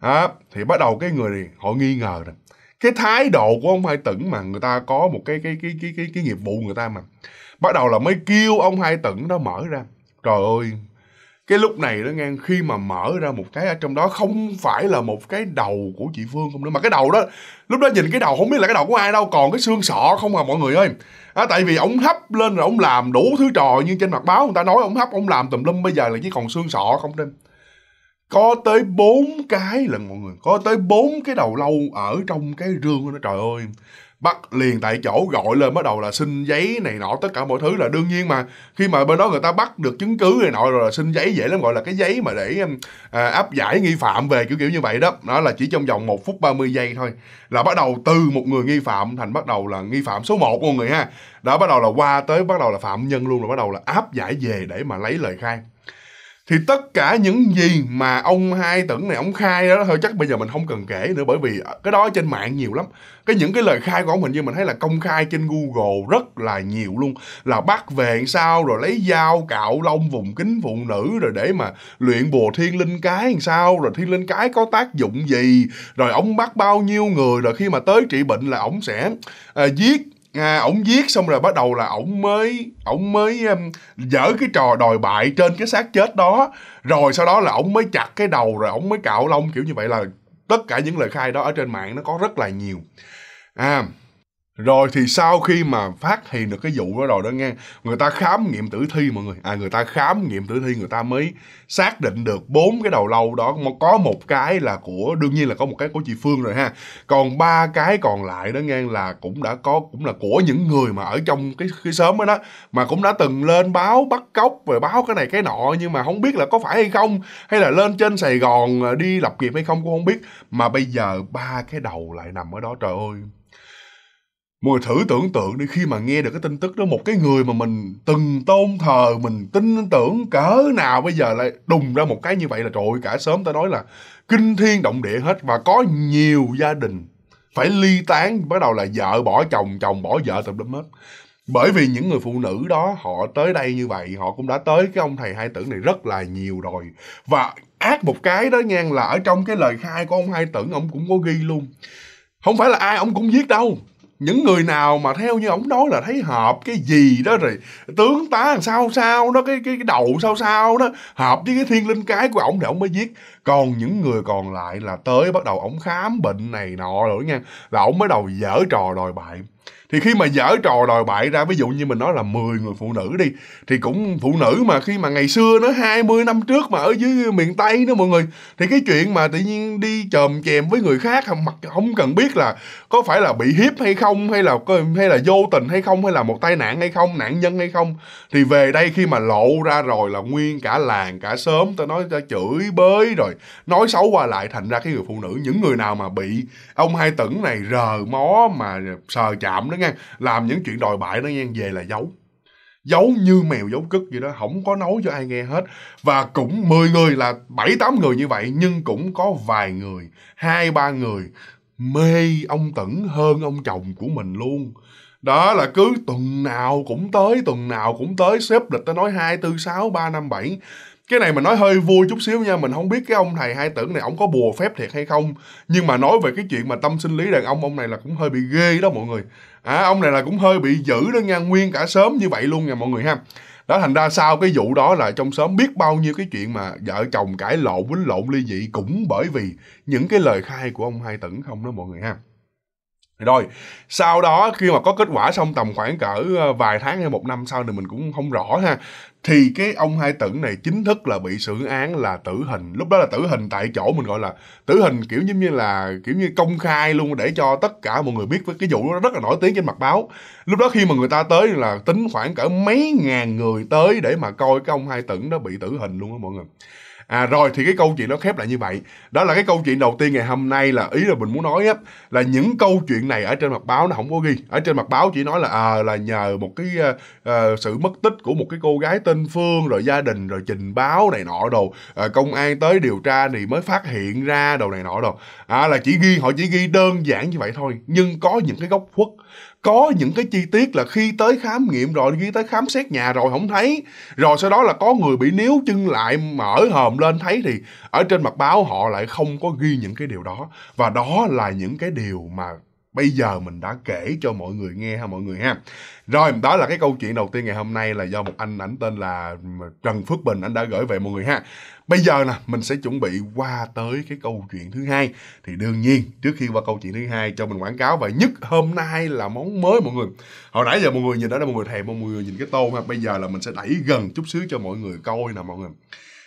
à, thì bắt đầu cái người này họ nghi ngờ rồi cái thái độ của ông hai tửng mà người ta có một cái cái cái cái cái, cái nghiệp vụ người ta mà bắt đầu là mới kêu ông hai tửng đó mở ra trời ơi cái lúc này đó ngang khi mà mở ra một cái ở trong đó không phải là một cái đầu của chị Phương không nữa mà cái đầu đó lúc đó nhìn cái đầu không biết là cái đầu của ai đâu còn cái xương sọ không à mọi người ơi à, tại vì ông hấp lên rồi ông làm đủ thứ trò như trên mặt báo người ta nói ông hấp ông làm tùm lum bây giờ là chỉ còn xương sọ không thêm có tới bốn cái lần mọi người có tới bốn cái đầu lâu ở trong cái rương đó trời ơi bắt liền tại chỗ gọi lên bắt đầu là xin giấy này nọ tất cả mọi thứ là đương nhiên mà khi mà bên đó người ta bắt được chứng cứ này nọ rồi là xin giấy dễ lắm gọi là cái giấy mà để um, à, áp giải nghi phạm về kiểu kiểu như vậy đó đó là chỉ trong vòng 1 phút 30 giây thôi là bắt đầu từ một người nghi phạm thành bắt đầu là nghi phạm số 1 mọi người ha đó bắt đầu là qua tới bắt đầu là phạm nhân luôn rồi bắt đầu là áp giải về để mà lấy lời khai thì tất cả những gì mà ông hai tưởng này ông khai đó thôi chắc bây giờ mình không cần kể nữa bởi vì cái đó trên mạng nhiều lắm cái những cái lời khai của ông hình như mình thấy là công khai trên google rất là nhiều luôn là bắt về sao rồi lấy dao cạo lông vùng kính phụ nữ rồi để mà luyện bùa thiên linh cái làm sao rồi thiên linh cái có tác dụng gì rồi ông bắt bao nhiêu người rồi khi mà tới trị bệnh là ông sẽ à, giết à, ổng giết xong rồi bắt đầu là ổng mới ổng mới um, dở cái trò đòi bại trên cái xác chết đó rồi sau đó là ổng mới chặt cái đầu rồi ổng mới cạo lông kiểu như vậy là tất cả những lời khai đó ở trên mạng nó có rất là nhiều à rồi thì sau khi mà phát hiện được cái vụ đó rồi đó nghe người ta khám nghiệm tử thi mọi người à người ta khám nghiệm tử thi người ta mới xác định được bốn cái đầu lâu đó có một cái là của đương nhiên là có một cái của chị phương rồi ha còn ba cái còn lại đó nghe là cũng đã có cũng là của những người mà ở trong cái cái sớm đó, đó mà cũng đã từng lên báo bắt cóc rồi báo cái này cái nọ nhưng mà không biết là có phải hay không hay là lên trên sài gòn à, đi lập nghiệp hay không cũng không biết mà bây giờ ba cái đầu lại nằm ở đó trời ơi Mùi thử tưởng tượng đi khi mà nghe được cái tin tức đó một cái người mà mình từng tôn thờ, mình tin tưởng cỡ nào bây giờ lại đùng ra một cái như vậy là trội cả sớm ta nói là kinh thiên động địa hết và có nhiều gia đình phải ly tán bắt đầu là vợ bỏ chồng chồng bỏ vợ tùm lum hết bởi vì những người phụ nữ đó họ tới đây như vậy họ cũng đã tới cái ông thầy hai tử này rất là nhiều rồi và ác một cái đó nha là ở trong cái lời khai của ông hai tử ông cũng có ghi luôn không phải là ai ông cũng giết đâu những người nào mà theo như ông nói là thấy hợp cái gì đó rồi tướng tá sao sao đó cái cái, cái đầu sao sao đó hợp với cái thiên linh cái của ông thì ông mới giết còn những người còn lại là tới bắt đầu ông khám bệnh này nọ rồi nha là ông mới đầu dở trò đòi bại thì khi mà dở trò đòi bại ra ví dụ như mình nói là 10 người phụ nữ đi thì cũng phụ nữ mà khi mà ngày xưa nó 20 năm trước mà ở dưới miền tây đó mọi người thì cái chuyện mà tự nhiên đi chồm chèm với người khác không mặc không cần biết là có phải là bị hiếp hay không hay là hay là vô tình hay không hay là một tai nạn hay không nạn nhân hay không thì về đây khi mà lộ ra rồi là nguyên cả làng cả sớm tao nói tao chửi bới rồi nói xấu qua lại thành ra cái người phụ nữ những người nào mà bị ông hai tửng này rờ mó mà sờ chạm nó nha làm những chuyện đòi bại đó nha về là giấu giấu như mèo giấu cứt vậy đó không có nói cho ai nghe hết và cũng 10 người là bảy tám người như vậy nhưng cũng có vài người hai ba người mê ông tẩn hơn ông chồng của mình luôn đó là cứ tuần nào cũng tới tuần nào cũng tới xếp lịch ta nói hai tư sáu ba năm bảy cái này mình nói hơi vui chút xíu nha mình không biết cái ông thầy hai tưởng này ổng có bùa phép thiệt hay không nhưng mà nói về cái chuyện mà tâm sinh lý đàn ông ông này là cũng hơi bị ghê đó mọi người à, ông này là cũng hơi bị dữ đó nha nguyên cả sớm như vậy luôn nha mọi người ha đó thành ra sau cái vụ đó là trong sớm biết bao nhiêu cái chuyện mà vợ chồng cãi lộn quýnh lộn ly dị cũng bởi vì những cái lời khai của ông hai tửng không đó mọi người ha rồi sau đó khi mà có kết quả xong tầm khoảng cỡ ờ, vài tháng hay một năm sau thì mình cũng không rõ ha thì cái ông hai tửng này chính thức là bị xử án là tử hình lúc đó là tử hình tại chỗ mình gọi là tử hình kiểu giống như là kiểu như công khai luôn để cho tất cả mọi người biết với cái vụ đó rất là nổi tiếng trên mặt báo lúc đó khi mà người ta tới là tính khoảng cỡ mấy ngàn người tới để mà coi cái ông hai tửng đó bị tử hình luôn á mọi người À rồi thì cái câu chuyện nó khép lại như vậy. Đó là cái câu chuyện đầu tiên ngày hôm nay là ý là mình muốn nói á là những câu chuyện này ở trên mặt báo nó không có ghi. Ở trên mặt báo chỉ nói là à, là nhờ một cái à, sự mất tích của một cái cô gái tên Phương rồi gia đình rồi trình báo này nọ đồ à, công an tới điều tra thì mới phát hiện ra đồ này nọ đồ. À là chỉ ghi họ chỉ ghi đơn giản như vậy thôi, nhưng có những cái góc khuất có những cái chi tiết là khi tới khám nghiệm rồi khi tới khám xét nhà rồi không thấy rồi sau đó là có người bị níu chân lại mở hòm lên thấy thì ở trên mặt báo họ lại không có ghi những cái điều đó và đó là những cái điều mà bây giờ mình đã kể cho mọi người nghe ha mọi người ha rồi đó là cái câu chuyện đầu tiên ngày hôm nay là do một anh ảnh tên là trần phước bình anh đã gửi về mọi người ha bây giờ nè mình sẽ chuẩn bị qua tới cái câu chuyện thứ hai thì đương nhiên trước khi qua câu chuyện thứ hai cho mình quảng cáo và nhất hôm nay là món mới mọi người hồi nãy giờ mọi người nhìn đó là mọi người thèm mọi người nhìn cái tô ha bây giờ là mình sẽ đẩy gần chút xíu cho mọi người coi nè mọi người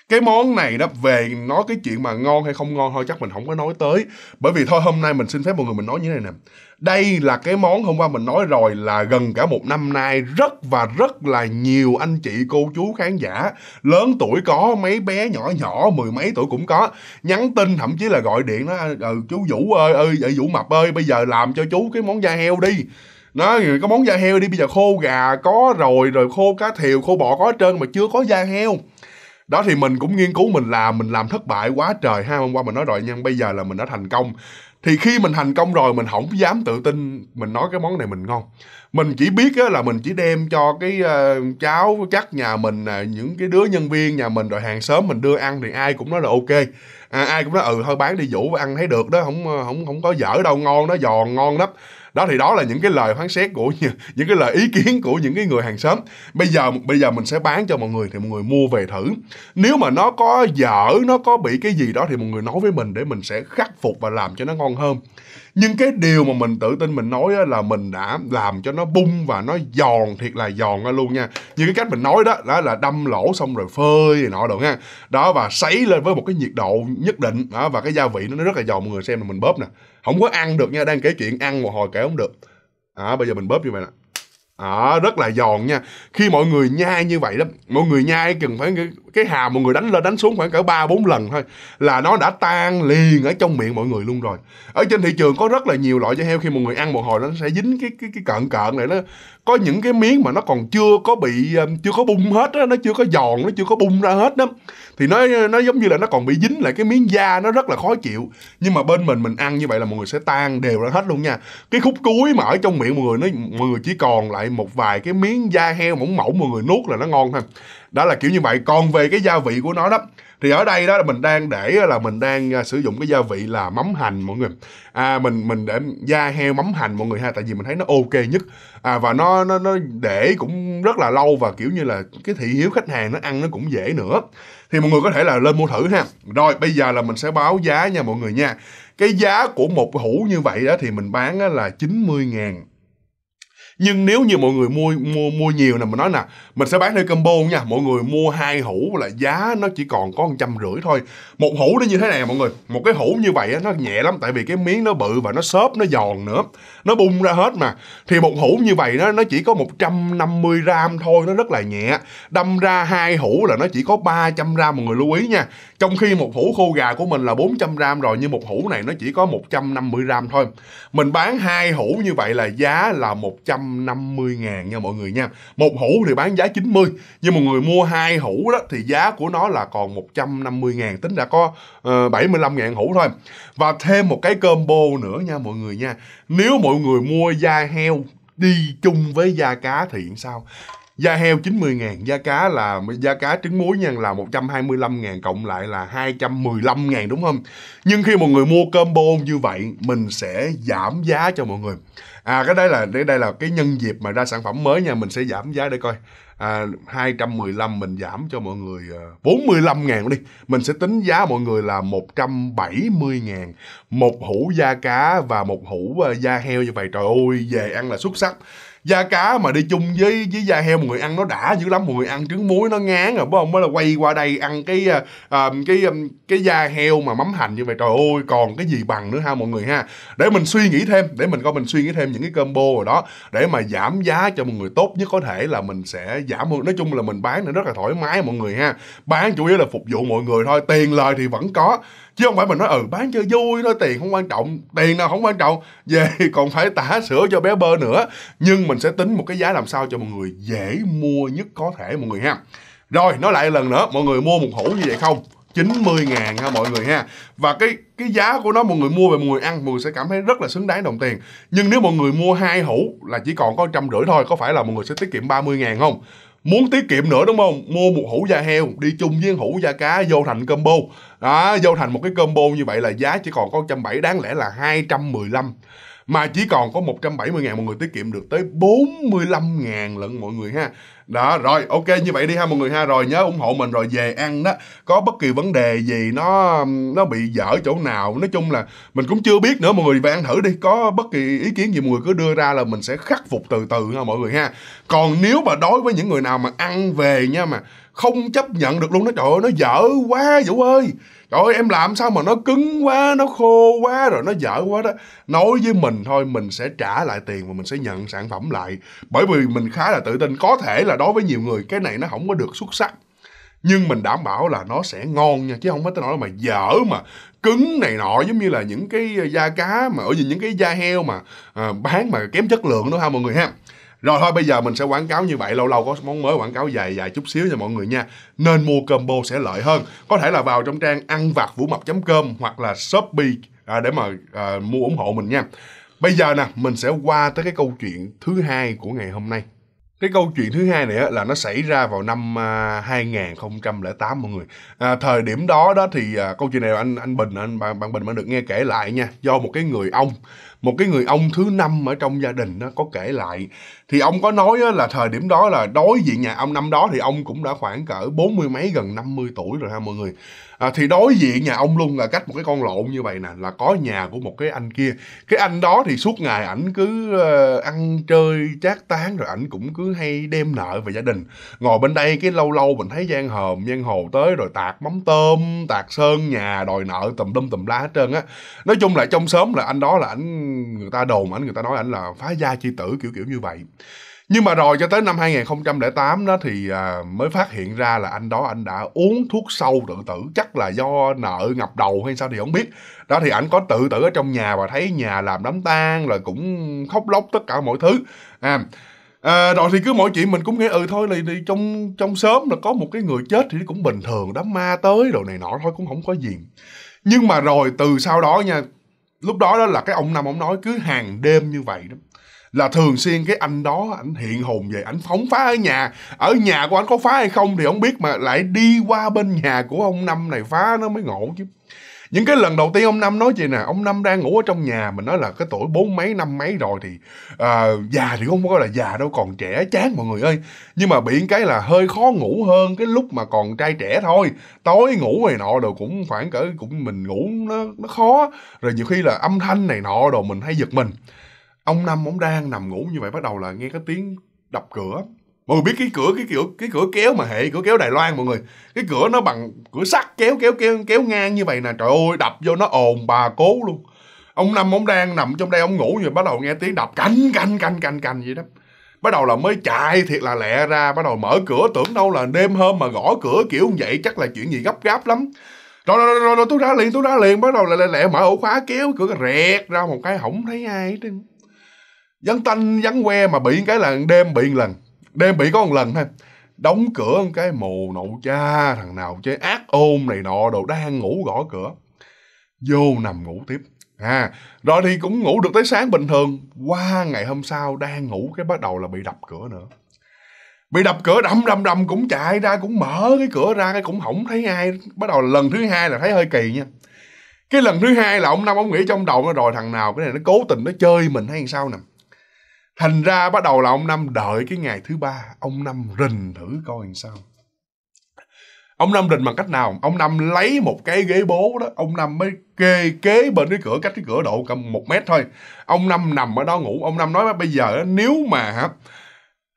cái món này đó về nói cái chuyện mà ngon hay không ngon thôi chắc mình không có nói tới bởi vì thôi hôm nay mình xin phép mọi người mình nói như thế này nè đây là cái món hôm qua mình nói rồi là gần cả một năm nay rất và rất là nhiều anh chị cô chú khán giả lớn tuổi có mấy bé nhỏ nhỏ mười mấy tuổi cũng có nhắn tin thậm chí là gọi điện nó ừ, ờ, ờ, chú vũ ơi ơi vậy vũ mập ơi bây giờ làm cho chú cái món da heo đi nó có món da heo đi bây giờ khô gà có rồi rồi khô cá thiều khô bò có hết trơn mà chưa có da heo đó thì mình cũng nghiên cứu mình làm mình làm thất bại quá trời ha hôm qua mình nói rồi nhưng bây giờ là mình đã thành công thì khi mình thành công rồi mình không dám tự tin mình nói cái món này mình ngon mình chỉ biết là mình chỉ đem cho cái ờ, cháu chắc nhà mình à, những cái đứa nhân viên nhà mình rồi hàng xóm mình đưa ăn thì ai cũng nói là ok à, ai cũng nói ừ thôi bán đi vũ ăn thấy được đó không không ờ, không có dở đâu ngon nó giòn ngon lắm đó thì đó là những cái lời phán xét của những cái lời ý kiến của những cái người hàng xóm bây giờ bây giờ mình sẽ bán cho mọi người thì mọi người mua về thử nếu mà nó có dở nó có bị cái gì đó thì mọi người nói với mình để mình sẽ khắc phục và làm cho nó ngon hơn nhưng cái điều mà mình tự tin mình nói là mình đã làm cho nó bung và nó giòn thiệt là giòn ra luôn nha như cái cách mình nói đó đó là đâm lỗ xong rồi phơi này nọ được ha đó và sấy lên với một cái nhiệt độ nhất định đó và cái gia vị nó rất là giòn mọi người xem là mình bóp nè không có ăn được nha đang kể chuyện ăn một hồi kể không được à, bây giờ mình bóp như vậy nè à, rất là giòn nha khi mọi người nhai như vậy đó mọi người nhai cần phải cái hà mọi người đánh lên đánh xuống khoảng cỡ ba bốn lần thôi là nó đã tan liền ở trong miệng mọi người luôn rồi ở trên thị trường có rất là nhiều loại da heo khi mọi người ăn một hồi nó sẽ dính cái cái cái cận cận này nó có những cái miếng mà nó còn chưa có bị um, chưa có bung hết đó, nó chưa có giòn nó chưa có bung ra hết đó thì nó nó giống như là nó còn bị dính lại cái miếng da nó rất là khó chịu nhưng mà bên mình mình ăn như vậy là mọi người sẽ tan đều ra hết luôn nha cái khúc cuối mà ở trong miệng mọi người nó mọi người chỉ còn lại một vài cái miếng da heo mỏng mỏng mọi người nuốt là nó ngon thôi đó là kiểu như vậy còn về cái gia vị của nó đó thì ở đây đó là mình đang để là mình đang à, sử dụng cái gia vị là mắm hành mọi người à mình mình để da heo mắm hành mọi người ha tại vì mình thấy nó ok nhất à và nó nó nó để cũng rất là lâu và kiểu như là cái thị hiếu khách hàng nó ăn nó cũng dễ nữa thì mọi người có thể là lên mua thử ha rồi bây giờ là mình sẽ báo giá nha mọi người nha cái giá của một hũ như vậy đó thì mình bán là 90 ngàn nhưng nếu như mọi người mua mua mua nhiều nè mình nói nè mình sẽ bán theo combo nha mọi người mua hai hũ là giá nó chỉ còn có một trăm rưỡi thôi một hũ nó như thế này mọi người một cái hũ như vậy nó nhẹ lắm tại vì cái miếng nó bự và nó xốp nó giòn nữa nó bung ra hết mà thì một hũ như vậy nó nó chỉ có 150 gram thôi nó rất là nhẹ đâm ra hai hũ là nó chỉ có 300 gram mọi người lưu ý nha trong khi một hũ khô gà của mình là 400 gram rồi nhưng một hũ này nó chỉ có 150 gram thôi mình bán hai hũ như vậy là giá là 100 150 ngàn nha mọi người nha một hũ thì bán giá 90 nhưng mà người mua hai hũ đó thì giá của nó là còn 150 ngàn tính đã có uh, ờ, 75 ngàn hũ thôi và thêm một cái combo nữa nha mọi người nha nếu mọi người mua da heo đi chung với da cá thì sao da heo 90 ngàn da cá là da cá trứng muối nha là 125 ngàn cộng lại là 215 ngàn đúng không nhưng khi mọi người mua combo như vậy mình sẽ giảm giá cho mọi người à cái đây là cái đây là cái nhân dịp mà ra sản phẩm mới nha mình sẽ giảm giá để coi à, 215 mình giảm cho mọi người 45 à, ngàn đi mình sẽ tính giá mọi người là 170 ngàn một hũ da cá và một hũ à, da heo như vậy trời ơi về ăn là xuất sắc da cá mà đi chung với với da heo một người ăn nó đã dữ lắm một người ăn trứng muối nó ngán rồi phải không mới là quay qua đây ăn cái à, à cái um, cái da heo mà mắm hành như vậy trời ơi còn cái gì bằng nữa ha mọi người ha để mình suy nghĩ thêm để mình coi mình suy nghĩ thêm những cái combo rồi đó để mà giảm giá cho mọi người tốt nhất có thể là mình sẽ giảm hơn nói chung là mình bán nó rất là thoải mái mọi người ha bán chủ yếu là phục vụ mọi người thôi tiền lời thì vẫn có chứ không phải mình nói ừ bán chơi vui thôi tiền không quan trọng tiền nào không quan trọng về còn phải tả sữa cho bé bơ nữa nhưng mình sẽ tính một cái giá làm sao cho mọi người dễ mua nhất có thể mọi người ha rồi nói lại lần nữa mọi người mua một hũ như vậy không 90 ngàn ha mọi người ha Và cái cái giá của nó mọi người mua về mọi người ăn Mọi người sẽ cảm thấy rất là xứng đáng đồng tiền Nhưng nếu mọi người mua hai hũ là chỉ còn có trăm rưỡi thôi Có phải là mọi người sẽ tiết kiệm 30 ngàn không muốn tiết kiệm nữa đúng không mua một hũ da heo đi chung với hũ da cá vô thành combo đó vô thành một cái combo như vậy là giá chỉ còn có bảy đáng lẽ là 215 mà chỉ còn có 170 ngàn mọi người tiết kiệm được tới 45 ngàn lận mọi người ha đó rồi ok như vậy đi ha mọi người ha rồi nhớ ủng hộ mình rồi về ăn đó có bất kỳ vấn đề gì nó nó bị dở chỗ nào nói chung là mình cũng chưa biết nữa mọi người về ăn thử đi có bất kỳ ý kiến gì mọi người cứ đưa ra là mình sẽ khắc phục từ từ ha mọi người ha còn nếu mà đối với những người nào mà ăn về nha mà không chấp nhận được luôn nó trời ơi nó dở quá vũ ơi trời ơi em làm sao mà nó cứng quá nó khô quá rồi nó dở quá đó nói với mình thôi mình sẽ trả lại tiền và mình sẽ nhận sản phẩm lại bởi vì mình khá là tự tin có thể là đối với nhiều người cái này nó không có được xuất sắc nhưng mình đảm bảo là nó sẽ ngon nha chứ không phải tới nói mà dở mà cứng này nọ giống như là những cái da cá mà ở những cái da heo mà à, bán mà kém chất lượng đó ha mọi người ha rồi thôi bây giờ mình sẽ quảng cáo như vậy lâu lâu có món mới quảng cáo dài dài chút xíu cho mọi người nha. Nên mua combo sẽ lợi hơn. Có thể là vào trong trang ăn vặt vũ mập.com hoặc là Shopee à, để mà à, mua ủng hộ mình nha. Bây giờ nè, mình sẽ qua tới cái câu chuyện thứ hai của ngày hôm nay. Cái câu chuyện thứ hai này là nó xảy ra vào năm 2008 à, mọi người. À, thời điểm đó đó thì à, câu chuyện này anh anh Bình anh bạn, bạn Bình mới được nghe kể lại nha, do một cái người ông, một cái người ông thứ năm ở trong gia đình nó có kể lại thì ông có nói là thời điểm đó là đối diện nhà ông năm đó thì ông cũng đã khoảng cỡ bốn mươi mấy gần 50 tuổi rồi ha mọi người à, thì đối diện nhà ông luôn là cách một cái con lộn như vậy nè là có nhà của một cái anh kia cái anh đó thì suốt ngày ảnh cứ ờ, ăn chơi chát tán rồi ảnh cũng cứ hay đem nợ về gia đình ngồi bên đây cái lâu lâu mình thấy giang hòm giang hồ tới rồi tạc mắm tôm tạc sơn nhà đòi nợ tùm lum tùm lá hết trơn á nói chung là trong sớm là anh đó là ảnh người ta đồn ảnh người ta nói ảnh là phá gia chi tử kiểu kiểu như vậy nhưng mà rồi cho tới năm 2008 đó thì à, mới phát hiện ra là anh đó anh đã uống thuốc sâu tự tử chắc là do nợ ngập đầu hay sao thì không biết đó thì ảnh có tự tử ở trong nhà và thấy nhà làm đám tang rồi cũng khóc lóc tất cả mọi thứ à, à rồi thì cứ mọi chuyện mình cũng nghe ừ thôi là thì trong trong sớm là có một cái người chết thì cũng bình thường đám ma tới đồ này nọ thôi cũng không có gì nhưng mà rồi từ sau đó nha lúc đó đó là cái ông năm ông nói cứ hàng đêm như vậy đó là thường xuyên cái anh đó ảnh hiện hùng về ảnh phóng phá ở nhà ở nhà của anh có phá hay không thì không biết mà lại đi qua bên nhà của ông năm này phá nó mới ngộ chứ những cái lần đầu tiên ông năm nói chuyện nè ông năm đang ngủ ở trong nhà mình nói là cái tuổi bốn mấy năm mấy rồi thì uh, già thì không có là già đâu còn trẻ chán mọi người ơi nhưng mà bị cái là hơi khó ngủ hơn cái lúc mà còn trai trẻ thôi tối ngủ này nọ đồ cũng khoảng cỡ cũng mình ngủ nó nó khó rồi nhiều khi là âm thanh này nọ đồ mình hay giật mình ông năm ông đang nằm ngủ như vậy bắt đầu là nghe cái tiếng đập cửa mọi người biết cái cửa cái kiểu cái cửa kéo mà hệ cửa kéo đài loan mọi người cái cửa nó bằng cửa sắt kéo kéo kéo kéo ngang như vậy nè trời ơi đập vô nó ồn bà cố luôn ông năm ông đang nằm trong đây ông ngủ rồi bắt đầu nghe tiếng đập cành cành cành cành cành vậy đó bắt đầu là mới chạy thiệt là lẹ ra bắt đầu mở cửa tưởng đâu là đêm hôm mà gõ cửa kiểu như vậy chắc là chuyện gì gấp gáp lắm rồi rồi rồi, rồi tôi ra liền tôi ra liền bắt đầu là lẹ lẹ mở ổ khóa kéo cửa rẹt ra một cái không thấy ai hết vắng tanh vắng que mà bị cái là đêm bị lần đêm bị có một lần thôi đóng cửa một cái mồ nậu cha thằng nào chơi ác ôm này nọ đồ đang ngủ gõ cửa vô nằm ngủ tiếp à rồi thì cũng ngủ được tới sáng bình thường qua ngày hôm sau đang ngủ cái bắt đầu là bị đập cửa nữa bị đập cửa đầm đầm đầm cũng chạy ra cũng mở cái cửa ra cái cũng không thấy ai bắt đầu lần thứ hai là thấy hơi kỳ nha cái lần thứ hai là ông năm ông nghĩ trong đầu nó rồi thằng nào cái này nó cố tình nó chơi mình hay sao nè thành ra bắt đầu là ông năm đợi cái ngày thứ ba ông năm rình thử coi làm sao ông năm rình bằng cách nào ông năm lấy một cái ghế bố đó ông năm mới kê kế bên cái cửa cách cái cửa độ cầm một mét thôi ông năm nằm ở đó ngủ ông năm nói bây giờ nếu mà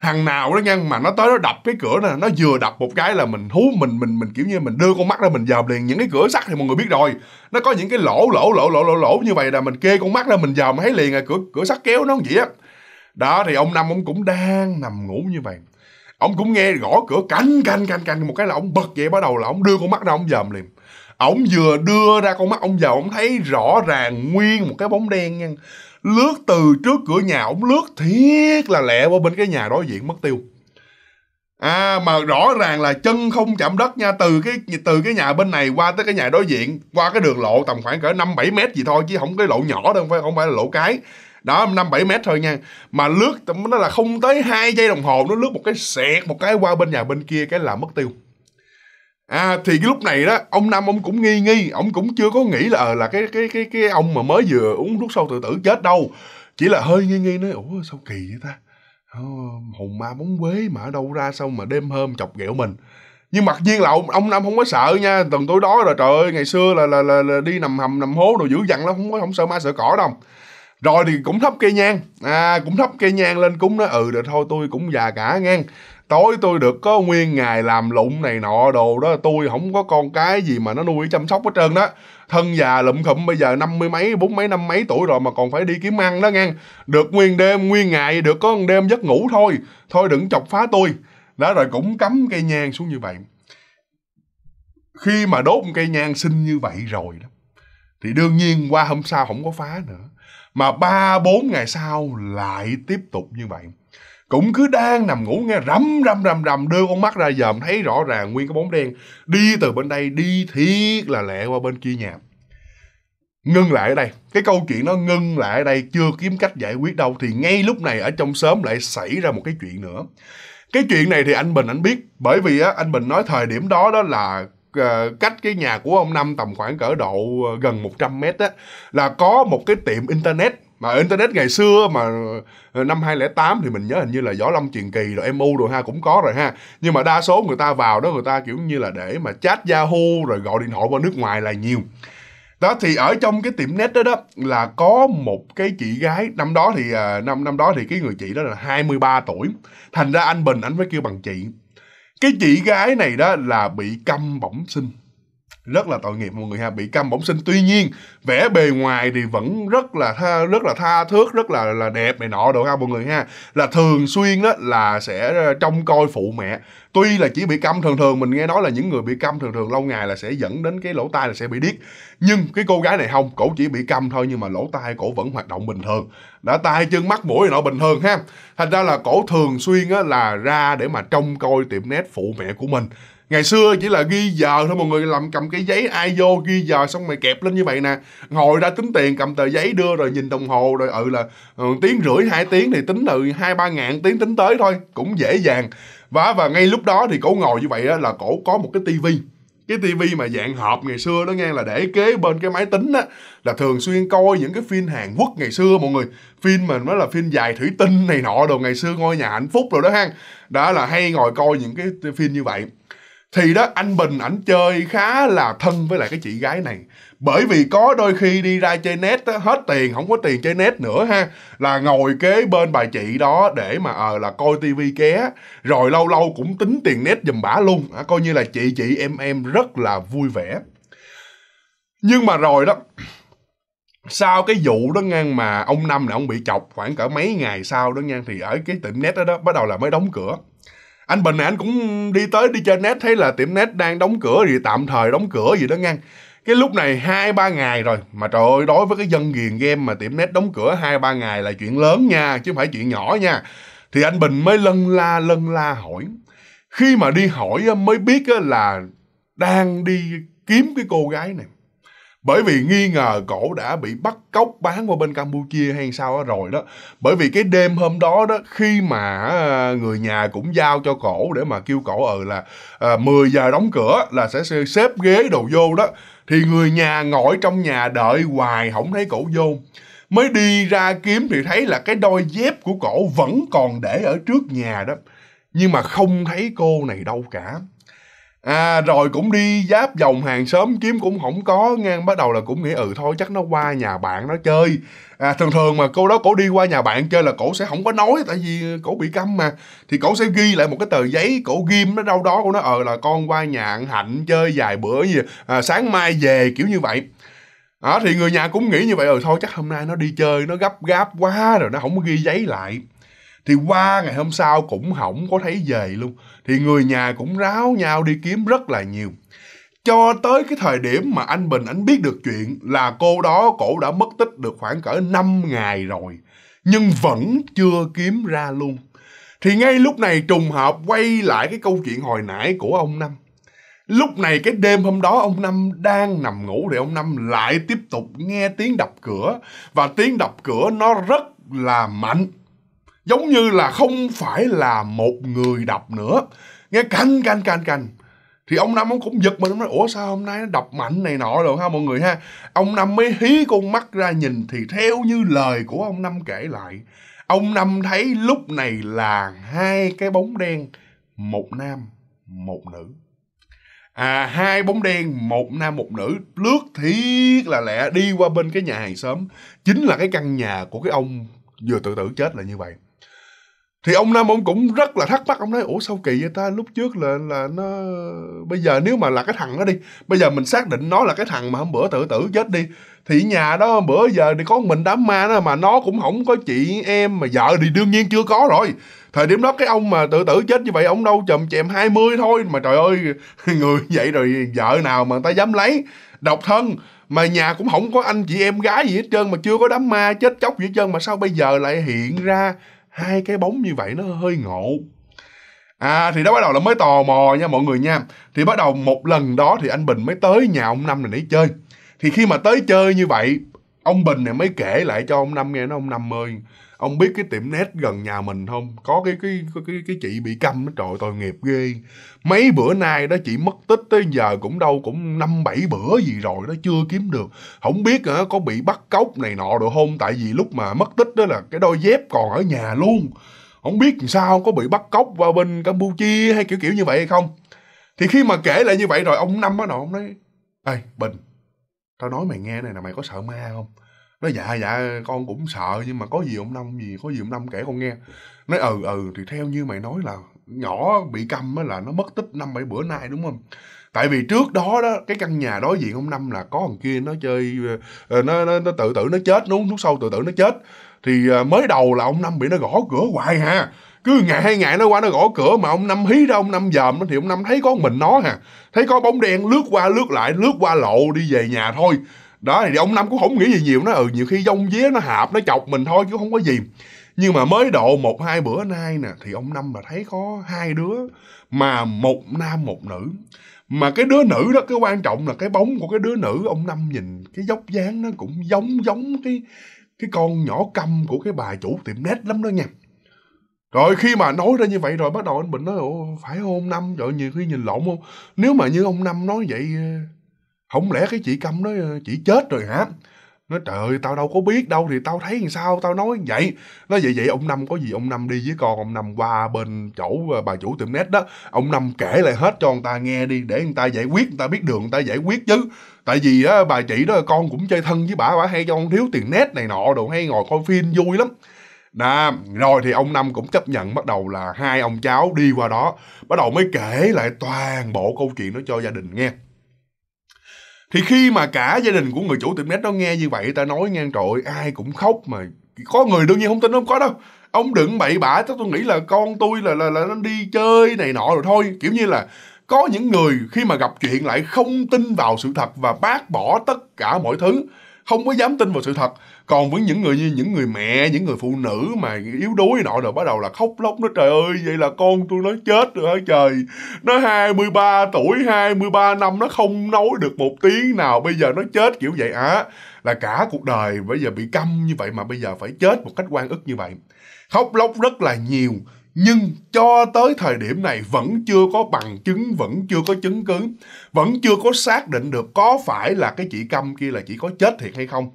thằng nào đó nha mà nó tới nó đập cái cửa nè nó vừa đập một cái là mình hú mình mình mình kiểu như mình đưa con mắt ra mình dòm liền những cái cửa sắt thì mọi người biết rồi nó có những cái lỗ lỗ lỗ lỗ lỗ lỗ như vậy là mình kê con mắt ra mình dòm mà thấy liền à cửa cửa sắt kéo nó vậy á đó thì ông năm ông cũng đang nằm ngủ như vậy ông cũng nghe gõ cửa canh canh canh canh một cái là ông bật dậy bắt đầu là ông đưa con mắt ra ông dòm liền ông vừa đưa ra con mắt ông vào ông thấy rõ ràng nguyên một cái bóng đen nha lướt từ trước cửa nhà ông lướt thiết là lẹ qua bên cái nhà đối diện mất tiêu à mà rõ ràng là chân không chạm đất nha từ cái từ cái nhà bên này qua tới cái nhà đối diện qua cái đường lộ tầm khoảng cỡ năm bảy mét gì thôi chứ không cái lộ nhỏ đâu không phải không phải là lộ cái đó năm bảy mét thôi nha mà lướt nó là không tới hai giây đồng hồ nó lướt một cái sẹt một cái qua bên nhà bên kia cái là mất tiêu à thì cái lúc này đó ông năm ông cũng nghi nghi ông cũng chưa có nghĩ là ờ, là cái cái cái cái ông mà mới vừa uống thuốc sâu tự tử chết đâu chỉ là hơi nghi nghi nói ủa sao kỳ vậy ta ờ, hồn ma bóng quế mà ở đâu ra sao mà đêm hôm chọc ghẹo mình nhưng mặc nhiên là ông, ông năm không có sợ nha tuần tối đó rồi trời ơi ngày xưa là là, là, là đi nằm hầm nằm hố đồ dữ dằn lắm không có không sợ ma sợ cỏ đâu rồi thì cũng thắp cây nhang à cũng thắp cây nhang lên cúng nó ừ được thôi tôi cũng già cả ngang tối tôi được có nguyên ngày làm lụng này nọ đồ đó tôi không có con cái gì mà nó nuôi chăm sóc hết trơn đó thân già lụm khụm bây giờ năm mươi mấy bốn mấy năm mấy tuổi rồi mà còn phải đi kiếm ăn đó ngang được nguyên đêm nguyên ngày được có một đêm giấc ngủ thôi thôi đừng chọc phá tôi đó rồi cũng cắm cây nhang xuống như vậy khi mà đốt một cây nhang xinh như vậy rồi đó thì đương nhiên qua hôm sau không có phá nữa mà ba bốn ngày sau lại tiếp tục như vậy cũng cứ đang nằm ngủ nghe rầm rầm rầm rầm đưa con mắt ra dòm thấy rõ ràng nguyên cái bóng đen đi từ bên đây đi thiết là lẹ qua bên kia nhà ngưng lại ở đây cái câu chuyện nó ngưng lại ở đây chưa kiếm cách giải quyết đâu thì ngay lúc này ở trong xóm lại xảy ra một cái chuyện nữa cái chuyện này thì anh bình anh biết bởi vì á anh bình nói thời điểm đó đó là uh, cách cái nhà của ông năm tầm khoảng cỡ độ ờ, gần 100 mét á là có một cái tiệm internet mà internet ngày xưa mà ờ, năm 2008 thì mình nhớ hình như là Võ Lâm Truyền Kỳ rồi MU rồi ha cũng có rồi ha. Nhưng mà đa số người ta vào đó người ta kiểu như là để mà chat Yahoo rồi gọi điện thoại qua nước ngoài là nhiều. Đó thì ở trong cái tiệm net đó đó là có một cái chị gái năm đó thì năm năm đó thì cái người chị đó là 23 tuổi. Thành ra anh Bình anh phải kêu bằng chị cái chị gái này đó là bị câm bẩm sinh rất là tội nghiệp mọi người ha bị câm bỗng sinh tuy nhiên vẻ bề ngoài thì vẫn rất là tha, rất là tha thước rất là là đẹp này nọ đồ ha mọi người ha là thường xuyên đó là sẽ ờ, trông coi phụ mẹ tuy là chỉ bị câm thường thường mình nghe nói là những người bị câm thường thường lâu ngày là sẽ dẫn đến cái lỗ tai là sẽ bị điếc nhưng cái cô gái này không cổ chỉ bị câm thôi nhưng mà lỗ tai cổ vẫn hoạt động bình thường đã tai chân mắt mũi nọ bình thường ha thành ra là cổ thường xuyên á, là ra để mà trông coi tiệm nét phụ mẹ của mình ngày xưa chỉ là ghi giờ thôi mọi người làm cầm cái giấy ai vô ghi giờ xong mày kẹp lên như vậy nè ngồi ra tính tiền cầm tờ giấy đưa rồi nhìn đồng hồ rồi ừ là ừ, tiếng rưỡi hai tiếng thì tính từ hai ba ngàn tiếng tính tới thôi cũng dễ dàng và và ngay lúc đó thì cổ ngồi như vậy á, là cổ có một cái tivi cái tivi mà dạng hộp ngày xưa đó nghe là để kế bên cái máy tính á là thường xuyên coi những cái phim Hàn Quốc ngày xưa mọi người phim mình nó là phim dài thủy tinh này nọ đồ ngày xưa ngôi nhà hạnh phúc rồi đó ha đó là hay ngồi coi những cái phim như vậy thì đó anh bình ảnh chơi khá là thân với lại cái chị gái này bởi vì có đôi khi đi ra chơi net hết tiền không có tiền chơi net nữa ha là ngồi kế bên bà chị đó để mà ờ à, là coi tivi ké rồi lâu lâu cũng tính tiền net giùm bả luôn à, coi như là chị chị em em rất là vui vẻ nhưng mà rồi đó sau cái vụ đó ngang mà ông năm là ông bị chọc khoảng cỡ mấy ngày sau đó ngang thì ở cái tiệm net đó đó bắt đầu là mới đóng cửa anh bình này anh cũng đi tới đi chơi net thấy là tiệm net đang đóng cửa gì tạm thời đóng cửa gì đó ngang cái lúc này hai ba ngày rồi mà trời ơi đối với cái dân ghiền game mà tiệm net đóng cửa hai ba ngày là chuyện lớn nha chứ không phải chuyện nhỏ nha thì anh bình mới lân la lân la hỏi khi mà đi hỏi mới biết là đang đi kiếm cái cô gái này bởi vì ừ. nghi ngờ cổ đã bị bắt cóc bán qua bên Campuchia hay sao đó rồi đó bởi vì cái đêm hôm đó đó khi mà à, người nhà cũng giao cho cổ để mà kêu cổ ờ ừ là à, 10 giờ đóng cửa là sẽ xếp ghế đồ vô đó thì người nhà ngồi trong nhà đợi hoài không thấy cổ vô mới đi ra kiếm thì thấy là cái đôi dép của cổ vẫn còn để ở trước nhà đó nhưng mà không thấy cô này đâu cả à rồi cũng đi giáp vòng hàng xóm kiếm cũng không có ngang bắt đầu là cũng nghĩ ừ thôi chắc nó qua nhà bạn nó chơi à thường thường mà cô đó cổ đi qua nhà bạn chơi là cổ sẽ không có nói tại vì cổ bị câm mà thì cổ sẽ ghi lại một cái tờ giấy cổ ghim nó đâu đó của nó ờ là con qua nhà ăn hạnh chơi vài bữa gì à, sáng mai về kiểu như vậy đó à, thì người nhà cũng nghĩ như vậy ừ thôi chắc hôm nay nó đi chơi nó gấp gáp quá rồi nó không có ghi giấy lại thì qua ngày hôm sau cũng không có thấy về luôn thì người nhà cũng ráo nhau đi kiếm rất là nhiều cho tới cái thời điểm mà anh Bình anh biết được chuyện là cô đó cổ đã mất tích được khoảng cỡ 5 ngày rồi nhưng vẫn chưa kiếm ra luôn thì ngay lúc này trùng hợp quay lại cái câu chuyện hồi nãy của ông Năm Lúc này cái đêm hôm đó ông Năm đang nằm ngủ thì ông Năm lại tiếp tục nghe tiếng đập cửa và tiếng đập cửa nó rất là mạnh giống như là không phải là một người đập nữa nghe canh canh canh canh thì ông năm ông cũng giật mình ông nói ủa sao hôm nay nó đập mạnh này nọ rồi ha mọi người ha ông năm mới hí con mắt ra nhìn thì theo như lời của ông năm kể lại ông năm thấy lúc này là hai cái bóng đen một nam một nữ à hai bóng đen một nam một nữ lướt thiết là lẽ đi qua bên cái nhà hàng xóm chính là cái căn nhà của cái ông vừa tự tử chết là như vậy thì ông nam ông cũng rất là thắc mắc ông nói ủa sao kỳ vậy ta lúc trước là là nó bây giờ nếu mà là cái thằng đó đi bây giờ mình xác định nó là cái thằng mà hôm bữa tự tử chết đi thì nhà đó bữa giờ thì có mình đám ma đó mà nó cũng không có chị em mà vợ thì đương nhiên chưa có rồi thời điểm đó cái ông mà tự tử chết như vậy ông đâu chầm chèm 20 thôi mà trời ơi người vậy rồi vợ nào mà người ta dám lấy độc thân mà nhà cũng không có anh chị em gái gì hết trơn mà chưa có đám ma chết chóc gì hết trơn mà sao bây giờ lại hiện ra hai cái bóng như vậy nó hơi ngộ à thì đó bắt đầu là mới tò mò nha mọi người nha thì bắt đầu một lần đó thì anh bình mới tới nhà ông năm này để chơi thì khi mà tới chơi như vậy ông bình này mới kể lại cho ông năm nghe nó ông năm ơi ông biết cái tiệm nét gần nhà mình không có cái cái cái cái, cái chị bị câm đó trời tội nghiệp ghê mấy bữa nay đó chị mất tích tới giờ cũng đâu cũng năm bảy bữa gì rồi đó chưa kiếm được không biết hả có bị bắt cóc này nọ được không tại vì lúc mà mất tích đó là cái đôi dép còn ở nhà luôn không biết làm sao có bị bắt cóc vào bên campuchia hay kiểu kiểu như vậy hay không thì khi mà kể lại như vậy rồi ông năm á nọ ông nói ê bình tao nói mày nghe này là mày có sợ ma không nói dạ dạ con cũng sợ nhưng mà có gì ông năm gì có gì ông năm kể con nghe nói ừ ừ thì theo như mày nói là nhỏ bị câm á là nó mất tích năm bảy bữa nay đúng không tại vì trước đó đó cái căn nhà đối diện ông năm là có thằng kia nó chơi ờ, nó nó, nó tự tử nó chết nó uống thuốc sâu tự tử nó chết thì ờ, mới đầu là ông năm bị nó gõ cửa hoài ha cứ ngày hai ngày nó qua nó gõ cửa mà ông năm hí ra ông năm dòm nó thì ông năm thấy có mình nó ha thấy có bóng đen lướt qua lướt lại lướt qua lộ đi về nhà thôi đó thì ông năm cũng không nghĩ gì nhiều nó ừ nhiều khi dông vía nó hạp nó chọc mình thôi chứ không có gì nhưng mà mới độ một hai bữa nay nè thì ông năm mà thấy có hai đứa mà một nam một nữ mà cái đứa nữ đó cái quan trọng là cái bóng của cái đứa nữ ông năm nhìn cái dốc dáng nó cũng giống giống cái cái con nhỏ câm của cái bà chủ tiệm nét lắm đó nha rồi khi mà nói ra như vậy rồi bắt đầu anh Bình nói phải không Năm? rồi nhiều khi nhìn lộn không? Nếu mà như ông Năm nói vậy không lẽ cái chị câm đó ờ, chị chết rồi hả nó trời ơi tao đâu có biết đâu thì tao thấy làm sao tao nói vậy nó vậy vậy ông năm có gì ông năm đi với con ông năm qua bên chỗ ờ, bà chủ tiệm nét đó ông năm kể lại hết cho người ta nghe đi để người ta giải quyết người ta biết đường người ta giải quyết chứ tại vì á bà chị đó con cũng chơi thân với bà bà hay cho con thiếu tiền nét này nọ đồ hay ngồi coi phim vui lắm đó, rồi thì ông Năm cũng chấp nhận bắt đầu là hai ông cháu đi qua đó, bắt đầu mới kể lại toàn bộ câu chuyện đó cho gia đình nghe thì khi mà cả gia đình của người chủ tiệm net nó nghe như vậy ta nói ngang trội ai cũng khóc mà có người đương nhiên không tin không có đâu ông đừng bậy bạ chắc tôi nghĩ là con tôi là là là nó đi chơi này nọ rồi thôi kiểu như là có những người khi mà gặp chuyện lại không tin vào sự thật và bác bỏ tất cả mọi thứ không có dám tin vào sự thật còn với những người như những người mẹ những người phụ nữ mà yếu đuối nọ rồi bắt đầu là khóc lóc nó trời ơi vậy là con tôi nó chết rồi hả trời nó 23 tuổi 23 năm nó không nói được một tiếng nào bây giờ nó chết kiểu vậy á à, là cả cuộc đời bây giờ bị câm như vậy mà bây giờ phải chết một cách quan ức như vậy khóc lóc rất là nhiều nhưng cho tới thời điểm này vẫn chưa có bằng chứng vẫn chưa có chứng cứ vẫn chưa có xác định được có phải là cái chị câm kia là chỉ có chết thiệt hay không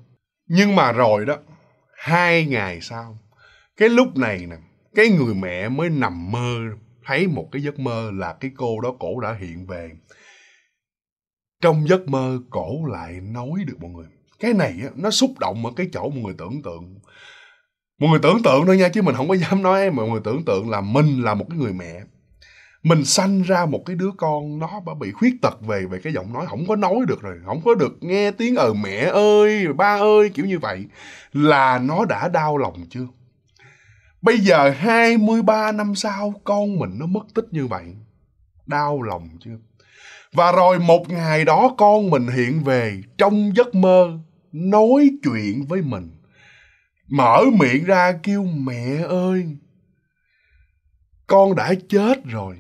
nhưng mà rồi đó hai ngày sau cái lúc này nè cái người mẹ mới nằm mơ thấy một cái giấc mơ là cái cô đó cổ đã hiện về trong giấc mơ cổ lại nói được mọi người cái này á, nó xúc động ở cái chỗ mọi người tưởng tượng mọi người tưởng tượng thôi nha chứ mình không có dám nói mọi người tưởng tượng là mình là một cái người mẹ mình sanh ra một cái đứa con nó bị khuyết tật về về cái giọng nói không có nói được rồi không có được nghe tiếng ờ mẹ ơi ba ơi kiểu như vậy là nó đã đau lòng chưa bây giờ 23 năm sau con mình nó mất tích như vậy đau lòng chưa và rồi một ngày đó con mình hiện về trong giấc mơ nói chuyện với mình mở miệng ra kêu mẹ ơi con đã chết rồi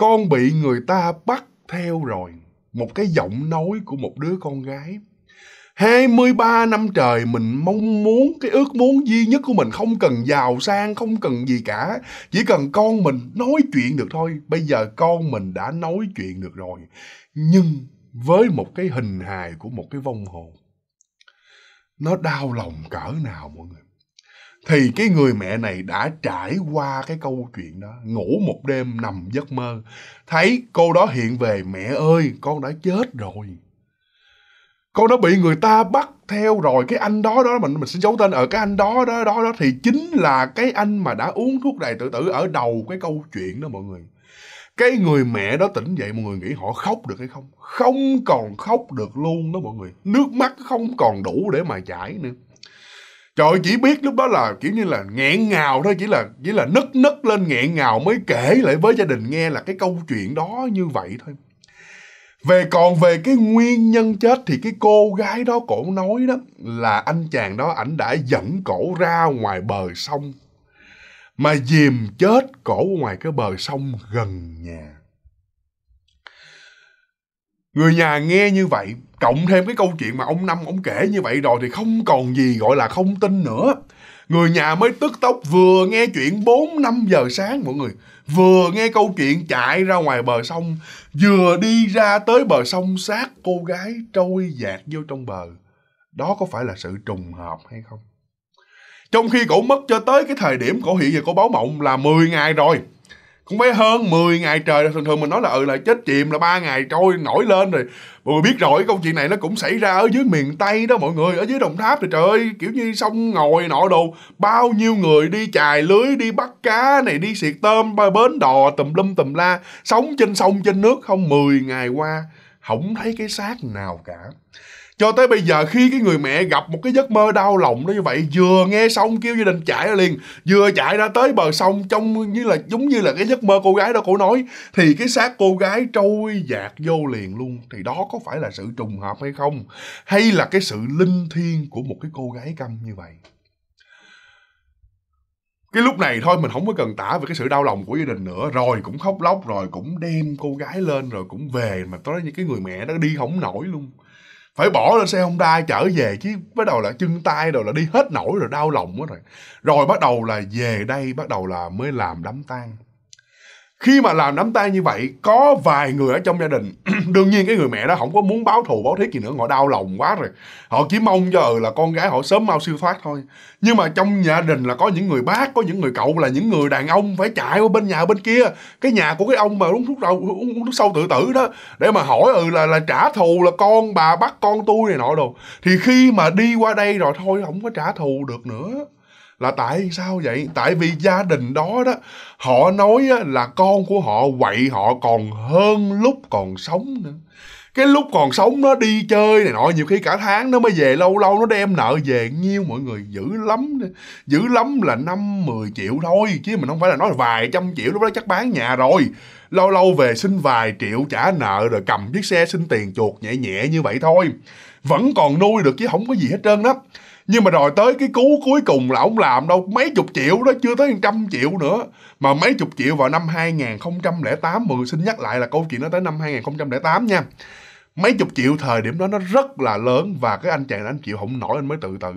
con bị người ta bắt theo rồi một cái giọng nói của một đứa con gái 23 năm trời mình mong muốn cái ước muốn duy nhất của mình không cần giàu sang, không cần gì cả. Chỉ cần con mình nói chuyện được thôi. Bây giờ con mình đã nói chuyện được rồi. Nhưng với một cái hình hài của một cái vong hồn. Nó đau lòng cỡ nào mọi người thì cái người mẹ này đã trải qua cái câu chuyện đó ngủ một đêm nằm giấc mơ thấy cô đó hiện về mẹ ơi con đã chết rồi con đã bị người ta bắt theo rồi cái anh đó đó mình mình sẽ giấu tên ở cái anh đó đó đó đó thì chính là cái anh mà đã uống thuốc đầy tự tử ở đầu cái câu chuyện đó mọi người cái người mẹ đó tỉnh dậy mọi người nghĩ họ khóc được hay không không còn khóc được luôn đó mọi người nước mắt không còn đủ để mà chảy nữa trời chỉ biết lúc đó là kiểu như là nghẹn ngào thôi chỉ là chỉ là nấc nấc lên nghẹn ngào mới kể lại với gia đình nghe là cái câu chuyện đó như vậy thôi về còn về cái nguyên nhân chết thì cái cô gái đó cổ nói đó là anh chàng đó ảnh đã dẫn cổ ra ngoài bờ sông mà dìm chết cổ ngoài cái bờ sông gần nhà người nhà nghe như vậy cộng thêm cái câu chuyện mà ông năm ông kể như vậy rồi thì không còn gì gọi là không tin nữa người nhà mới tức tốc vừa nghe chuyện 4 năm giờ sáng mọi người vừa nghe câu chuyện chạy ra ngoài bờ sông vừa đi ra tới bờ sông xác cô gái trôi dạt vô trong bờ đó có phải là sự trùng hợp hay không trong khi cổ mất cho tới cái thời điểm cổ hiện giờ cổ báo mộng là 10 ngày rồi cũng phải hơn 10 ngày trời thường thường mình nói là ừ là chết chìm là ba ngày trôi nổi lên rồi mọi người biết rồi câu chuyện này nó cũng xảy ra ở dưới miền tây đó mọi người ở dưới đồng tháp thì trời ơi kiểu như sông ngồi nọ đồ bao nhiêu người đi chài lưới đi bắt cá này đi xiệt tôm ba bến đò tùm lum tùm la sống trên sông trên nước không 10 ngày qua không thấy cái xác nào cả cho tới bây giờ khi cái người mẹ gặp một cái giấc mơ đau lòng đó như vậy vừa nghe xong kêu gia đình chạy ra liền vừa chạy ra tới bờ sông trông như là giống như là cái giấc mơ cô gái đó cổ nói thì cái xác cô gái trôi dạt vô liền luôn thì đó có phải là sự trùng hợp hay không hay là cái sự linh thiêng của một cái cô gái câm như vậy cái lúc này thôi mình không có cần tả về cái sự đau lòng của gia đình nữa rồi cũng khóc lóc rồi cũng đem cô gái lên rồi cũng về mà tới như cái người mẹ nó đi không nổi luôn phải bỏ lên xe Honda chở về chứ bắt đầu là chân tay rồi là đi hết nổi rồi đau lòng quá rồi rồi bắt đầu là về đây bắt đầu là mới làm đám tang khi mà làm nắm tay như vậy có vài người ở trong gia đình đương nhiên cái người mẹ đó không có muốn báo thù báo thiết gì nữa họ đau lòng quá rồi họ chỉ mong cho ừ là con gái họ sớm mau siêu thoát thôi nhưng mà trong gia đình là có những người bác có những người cậu là những người đàn ông phải chạy qua bên nhà bên kia cái nhà của cái ông mà uống thuốc đầu uống, uống thuốc sâu tự tử đó để mà hỏi ừ là là trả thù là con bà bắt con tôi này nọ đồ thì khi mà đi qua đây rồi thôi không có trả thù được nữa là tại sao vậy tại vì gia đình đó đó họ nói là con của họ quậy họ còn hơn lúc còn sống nữa cái lúc còn sống nó đi chơi này nọ nhiều khi cả tháng nó mới về lâu lâu nó đem nợ về nhiêu mọi người dữ lắm dữ lắm là năm mười triệu thôi chứ mình không phải là nói vài trăm triệu lúc đó chắc bán nhà rồi lâu lâu về xin vài triệu trả nợ rồi cầm chiếc xe xin tiền chuột nhẹ nhẹ như vậy thôi vẫn còn nuôi được chứ không có gì hết trơn đó nhưng mà rồi tới cái cú cuối cùng là ông làm đâu mấy chục triệu đó chưa tới trăm triệu nữa mà mấy chục triệu vào năm 2008 mừng xin nhắc lại là câu chuyện nó tới năm 2008 nha mấy chục triệu thời điểm đó nó rất là lớn và cái anh chàng anh chịu không nổi anh mới tự tử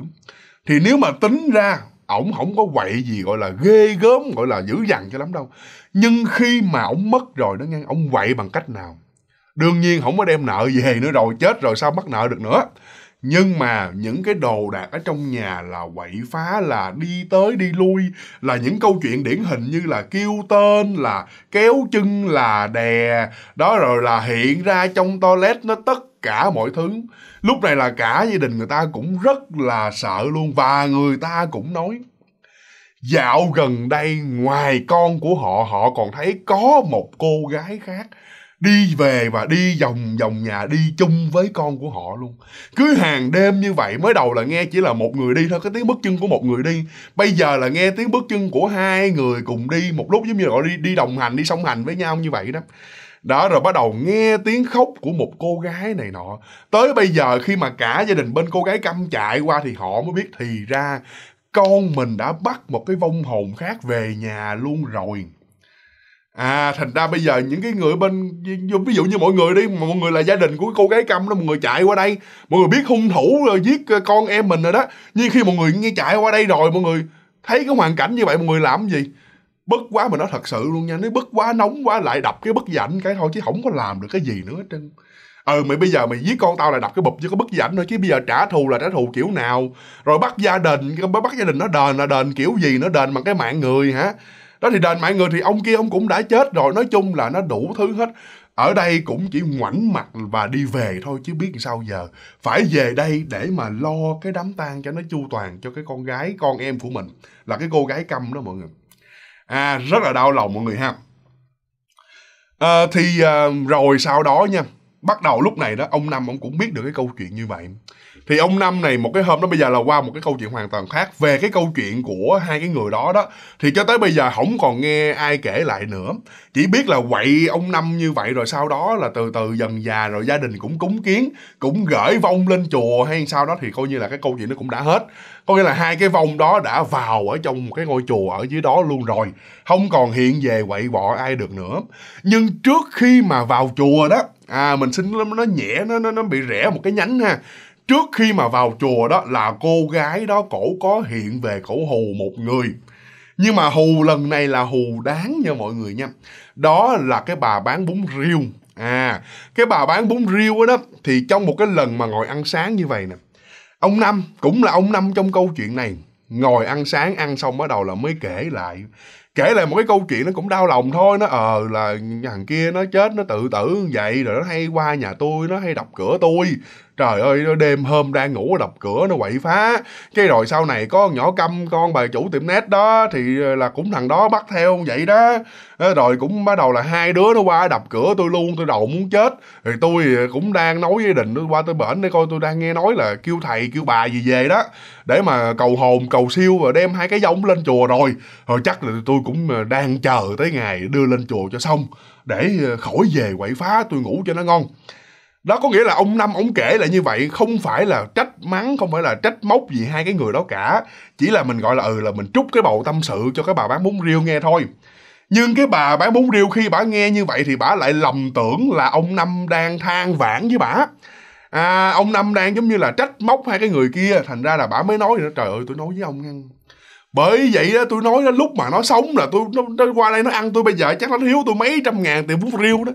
thì nếu mà tính ra ổng không có quậy gì gọi là ghê gớm gọi là dữ dằn cho lắm đâu nhưng khi mà ổng mất rồi đó nghe ổng quậy bằng cách nào đương nhiên không có đem nợ về nữa rồi chết rồi sao mắc nợ được nữa nhưng mà những cái đồ đạc ở trong nhà là quậy phá là đi tới đi lui là những câu chuyện điển hình như là kêu tên là kéo chân là đè đó rồi là hiện ra trong toilet nó tất cả mọi thứ lúc này là cả gia đình người ta cũng rất là sợ luôn và người ta cũng nói dạo gần đây ngoài con của họ họ còn thấy có một cô gái khác đi về và đi vòng vòng nhà đi chung với con của họ luôn cứ hàng đêm như vậy mới đầu là nghe chỉ là một người đi thôi cái tiếng bước chân của một người đi bây giờ là nghe tiếng bước chân của hai người cùng đi một lúc giống như họ đi đi đồng hành đi song hành với nhau như vậy đó đó rồi bắt đầu nghe tiếng khóc của một cô gái này nọ tới bây giờ khi mà cả gia đình bên cô gái câm chạy qua thì họ mới biết thì ra con mình đã bắt một cái vong hồn khác về nhà luôn rồi à thành ra bây giờ những cái người bên ví dụ như mọi người đi mà mọi người là gia đình của cô gái câm đó mọi người chạy qua đây mọi người biết hung thủ rồi giết ờ, con em mình rồi đó nhưng khi mọi người nghe chạy qua đây rồi mọi người thấy cái hoàn cảnh như vậy mọi người làm gì bất quá mà nó thật sự luôn nha nó bất quá nóng quá lại đập cái bức dảnh cái thôi chứ không có làm được cái gì nữa hết trơn ừ mày bây giờ mày giết con tao là đập cái bụp chứ có bức dảnh thôi chứ bây giờ trả thù là trả thù kiểu nào rồi bắt gia đình bắt gia đình nó đền là đền kiểu gì nó đền bằng cái mạng người hả đó thì đền mạng người thì ông kia ông cũng đã chết rồi nói chung là nó đủ thứ hết ở đây cũng chỉ ngoảnh mặt và đi về thôi chứ biết sao giờ phải về đây để mà lo cái đám tang cho nó chu toàn cho cái con gái con em của mình là cái cô gái câm đó mọi người à rất là đau lòng mọi người ha à, thì à, rồi sau đó nha bắt đầu lúc này đó ông năm ông cũng biết được cái câu chuyện như vậy thì ông năm này một cái hôm đó bây giờ là qua một cái câu chuyện hoàn toàn khác về cái câu chuyện của hai cái người đó đó thì cho tới bây giờ không còn nghe ai kể lại nữa chỉ biết là quậy ông năm như vậy rồi sau đó là từ từ dần già rồi gia đình cũng cúng kiến cũng gửi vong lên chùa hay sao đó thì coi như là cái câu chuyện nó cũng đã hết có nghĩa là hai cái vong đó đã vào ở trong một cái ngôi chùa ở dưới đó luôn rồi không còn hiện về quậy bọ ai được nữa nhưng trước khi mà vào chùa đó à mình xin nó nhẹ nó nó, nó bị rẽ một cái nhánh ha trước khi mà vào chùa đó là cô gái đó cổ có hiện về cổ hù một người nhưng mà hù lần này là hù đáng nha mọi người nha đó là cái bà bán bún riêu à cái bà bán bún riêu đó thì trong một cái lần mà ngồi ăn sáng như vậy nè ông năm cũng là ông năm trong câu chuyện này ngồi ăn sáng ăn xong bắt đầu là mới kể lại kể lại một cái câu chuyện nó cũng đau lòng thôi nó ờ là thằng kia nó chết nó tự tử vậy rồi nó hay qua nhà tôi nó hay đập cửa tôi trời ơi nó đêm hôm đang ngủ đập cửa nó quậy phá cái rồi sau này có nhỏ câm con bà chủ tiệm nét đó thì ờ, là cũng thằng đó bắt theo vậy đó ờ, rồi cũng bắt đầu là hai đứa nó qua đập cửa tôi luôn tôi đầu muốn chết thì tôi ờ, cũng đang nói với đình tôi qua tôi bển để coi tôi đang nghe nói là kêu thầy kêu bà gì về đó để mà cầu hồn cầu siêu và đem hai cái giống lên chùa rồi rồi chắc là tôi cũng đang chờ tới ngày đưa lên chùa cho xong để khỏi về quậy phá tôi ngủ cho nó ngon đó có nghĩa là ông năm ông kể lại như vậy không phải là trách mắng không phải là trách móc gì hai cái người đó cả chỉ là mình gọi là ừ là mình trút cái bầu tâm sự cho cái bà bán bún riêu nghe thôi nhưng cái bà bán bún riêu khi bà nghe như vậy thì bà lại lầm tưởng là ông năm đang than vãn với bà à, ông năm đang giống như là trách móc hai cái người kia thành ra là bà mới nói trời ơi tôi nói với ông ăn bởi vậy đó, tôi nói đó, lúc mà nó sống là tôi nó, nó qua đây nó ăn tôi bây giờ chắc nó thiếu tôi mấy trăm ngàn tiền bún riêu đó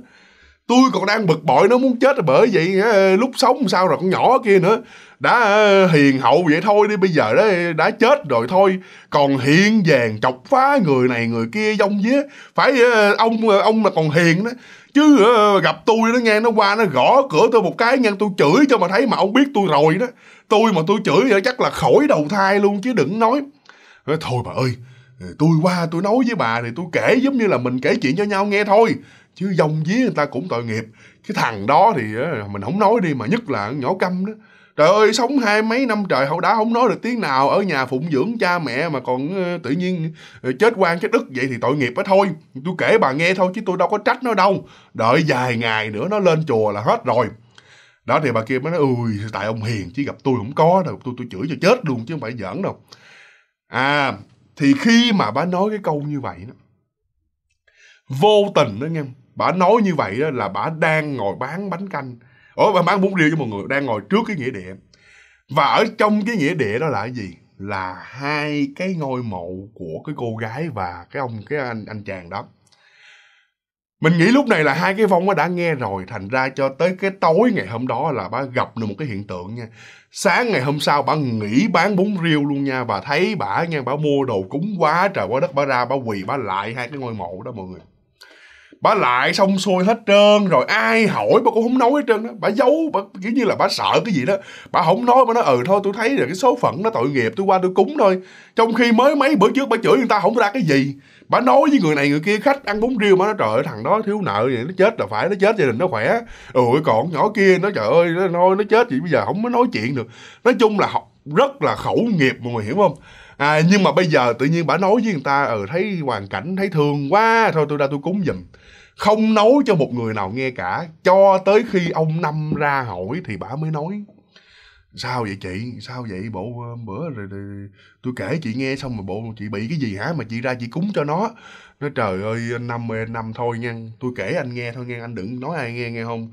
tôi còn đang bực bội nó muốn chết rồi bởi vậy ờ, lúc sống sao rồi con nhỏ kia nữa đã ờ, hiền hậu vậy thôi đi bây giờ đó đã chết rồi thôi còn hiền vàng chọc phá người này người kia dông vía phải ờ, ông ông là còn hiền đó chứ gặp tôi nó nghe nó qua nó gõ cửa tôi một cái nhân tôi chửi cho mà thấy mà ông biết tôi rồi đó tôi mà tôi chửi vậy chắc là khỏi đầu thai luôn chứ đừng nói thôi bà ơi tôi qua tôi nói với bà thì tôi kể giống như là mình kể chuyện cho nhau nghe thôi chứ dòng dí người ta cũng tội nghiệp cái thằng đó thì mình không nói đi mà nhất là nhỏ câm đó trời ơi sống hai mấy năm trời hậu đã không nói được tiếng nào ở nhà phụng dưỡng cha mẹ mà còn tự nhiên ờ, chết quan chết đức vậy thì tội nghiệp á thôi tôi kể bà nghe thôi chứ tôi đâu có trách nó đâu đợi vài ngày nữa nó lên chùa là hết rồi đó thì bà kia mới nói ui tại ông hiền chứ gặp tôi cũng có đâu tôi tôi chửi cho chết luôn chứ không phải giỡn đâu à thì khi mà bà nói cái câu như vậy đó vô tình đó nghe bà nói như vậy đó là bà đang ngồi bán bánh canh ủa bà bán bún riêu cho mọi người đang ngồi trước cái nghĩa địa và ở trong cái nghĩa địa đó là cái gì là hai cái ngôi mộ của cái cô gái và cái ông cái anh anh chàng đó mình nghĩ lúc này là hai cái vong đã nghe rồi thành ra cho tới cái tối ngày hôm đó là bà gặp được một cái hiện tượng nha sáng ngày hôm sau bà nghỉ bán bún riêu luôn nha và thấy bà nha bà mua đồ cúng quá trời quá đất bà ra bà quỳ bà lại hai cái ngôi mộ đó mọi người bà lại xong xuôi hết trơn rồi ai hỏi bà cũng không nói hết trơn đó bà giấu bà kiểu như là bà sợ cái gì đó bà không nói bà nói ừ thôi tôi thấy là cái số phận nó tội nghiệp tôi qua tôi cúng thôi trong khi mới mấy bữa trước bà chửi người ta không ra cái gì bà nói với người này người kia khách ăn bún riêu mà nó trời ơi thằng đó thiếu nợ vậy nó chết là phải nó chết gia đình nó khỏe ừ còn nhỏ kia nó trời ơi nó thôi nó chết vậy bây giờ không có nói chuyện được nói chung là rất là khẩu nghiệp mọi người hiểu không à, nhưng mà bây giờ tự nhiên bà nói với người ta ừ thấy hoàn cảnh thấy thương quá thôi tôi ra tôi cúng giùm không nói cho một người nào nghe cả cho tới khi ông năm ra hỏi thì bà mới nói sao vậy chị sao vậy bộ ờ, bữa rồi, rồi tôi kể chị nghe xong mà bộ chị bị cái gì hả mà chị ra chị cúng cho nó nói trời ơi anh năm ơi anh năm thôi nha tôi kể anh nghe thôi nha anh đừng nói ai nghe nghe không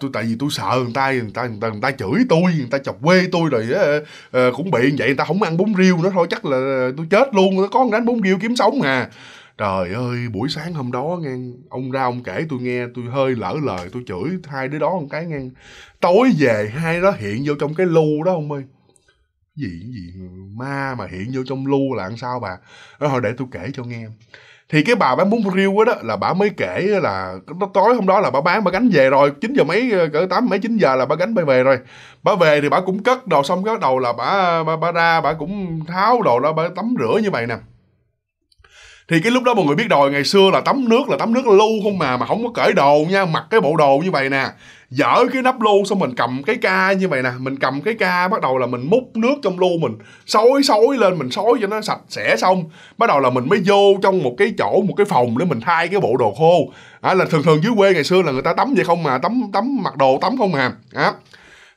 tôi tại vì tôi sợ người ta người ta người ta, người ta chửi tôi người ta chọc quê tôi rồi uh, cũng bị vậy người ta không ăn bún riêu nữa thôi chắc là tôi chết luôn có con đánh bún riêu kiếm sống à Trời ơi, buổi sáng hôm đó nghe ông ra ông kể tôi nghe, tôi hơi lỡ lời, tôi chửi hai đứa đó một cái nghe. Tối về hai đó hiện vô trong cái lu đó ông ơi. Gì gì ma mà hiện vô trong lu là làm sao bà? Đó, ờ, hồi để tôi kể cho nghe. Thì cái bà bán bún riêu đó là bà mới kể là tối hôm đó là bà bán bà gánh về rồi, 9 giờ mấy ờ, cỡ tám mấy 9 giờ là bà gánh bay về rồi. Bà về thì bà cũng cất đồ xong cái đầu là bà bà, bà ra bà cũng tháo đồ đó bà tắm rửa như vậy nè thì cái lúc đó mọi người biết rồi ngày xưa là tắm nước là tắm nước lưu không mà mà không có cởi đồ nha mặc cái bộ đồ như vậy nè dở cái nắp lu xong mình cầm cái ca như vậy nè mình cầm cái ca bắt đầu là mình múc nước trong lu mình xối xối lên mình xối cho nó sạch sẽ xong bắt đầu là mình mới vô trong một cái chỗ một cái phòng để mình thay cái bộ đồ khô à, là thường thường dưới quê ngày xưa là người ta tắm vậy không mà tắm tắm mặc đồ tắm không mà à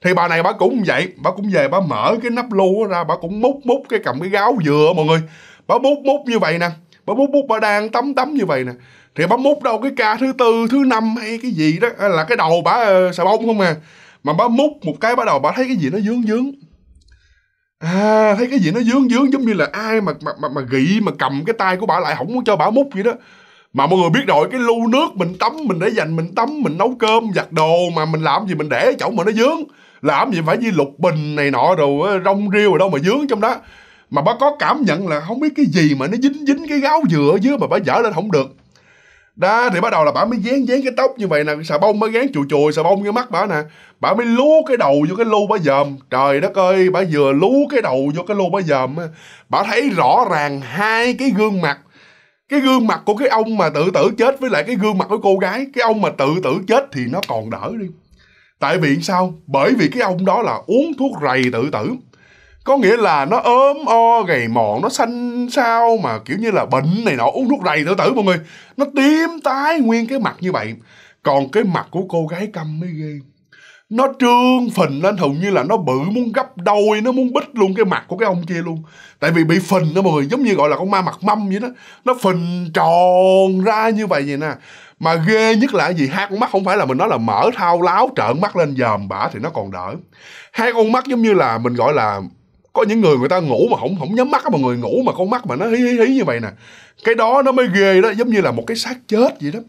thì bà này bà cũng vậy bà cũng về bà mở cái nắp lu ra bà cũng múc múc cái cầm cái gáo dừa mọi người bà múc múc như vậy nè bà bút bút bà đang tắm tắm như vậy nè thì bà múc đâu cái ca thứ tư thứ năm hay cái gì đó là cái đầu bà ờ, xà bông không à mà bà múc một cái bắt đầu bà thấy cái gì nó dướng dướng à thấy cái gì nó dướng dướng giống như là ai mà mà mà, mà gị mà cầm cái tay của bà lại không muốn cho bà múc vậy đó mà mọi người biết rồi cái lưu nước mình tắm mình để dành mình tắm mình nấu cơm giặt đồ mà mình làm gì mình để chỗ mà nó dướng làm gì phải như lục bình này nọ rồi rong rêu rồi đâu mà dướng trong đó mà bà có cảm nhận là không biết cái gì mà nó dính dính cái gáo dừa dưới mà bà dở lên không được đó thì bắt đầu là bà mới dán dán cái tóc như vậy nè xà bông mới gán chùi chùi xà bông vô mắt bà nè bà mới lú cái đầu vô cái lu bà dòm trời đất ơi bà vừa lú cái đầu vô cái lu bà dòm bà thấy rõ ràng hai cái gương mặt cái gương mặt của cái ông mà tự tử chết với lại cái gương mặt của cô gái cái ông mà tự tử chết thì nó còn đỡ đi tại vì sao bởi vì cái ông đó là uống thuốc rầy tự tử có nghĩa là nó ốm o gầy mòn nó xanh xao mà kiểu như là bệnh này nọ uống thuốc đầy tử tử mọi người nó tím tái nguyên cái mặt như vậy còn cái mặt của cô gái câm mới ghê nó trương phình lên hầu như là nó bự muốn gấp đôi nó muốn bít luôn cái mặt của cái ông kia luôn tại vì bị phình đó mọi người giống như gọi là con ma mặt mâm vậy đó nó phình tròn ra như vậy vậy nè mà ghê nhất là gì hai con mắt không phải là mình nói là mở thao láo trợn mắt lên dòm bả thì nó còn đỡ hai con mắt giống như là mình gọi là có những người người ta ngủ mà không không nhắm mắt mà người ngủ mà con mắt mà nó hí hí hí như vậy nè cái đó nó mới ghê đó giống như là một cái xác chết vậy đó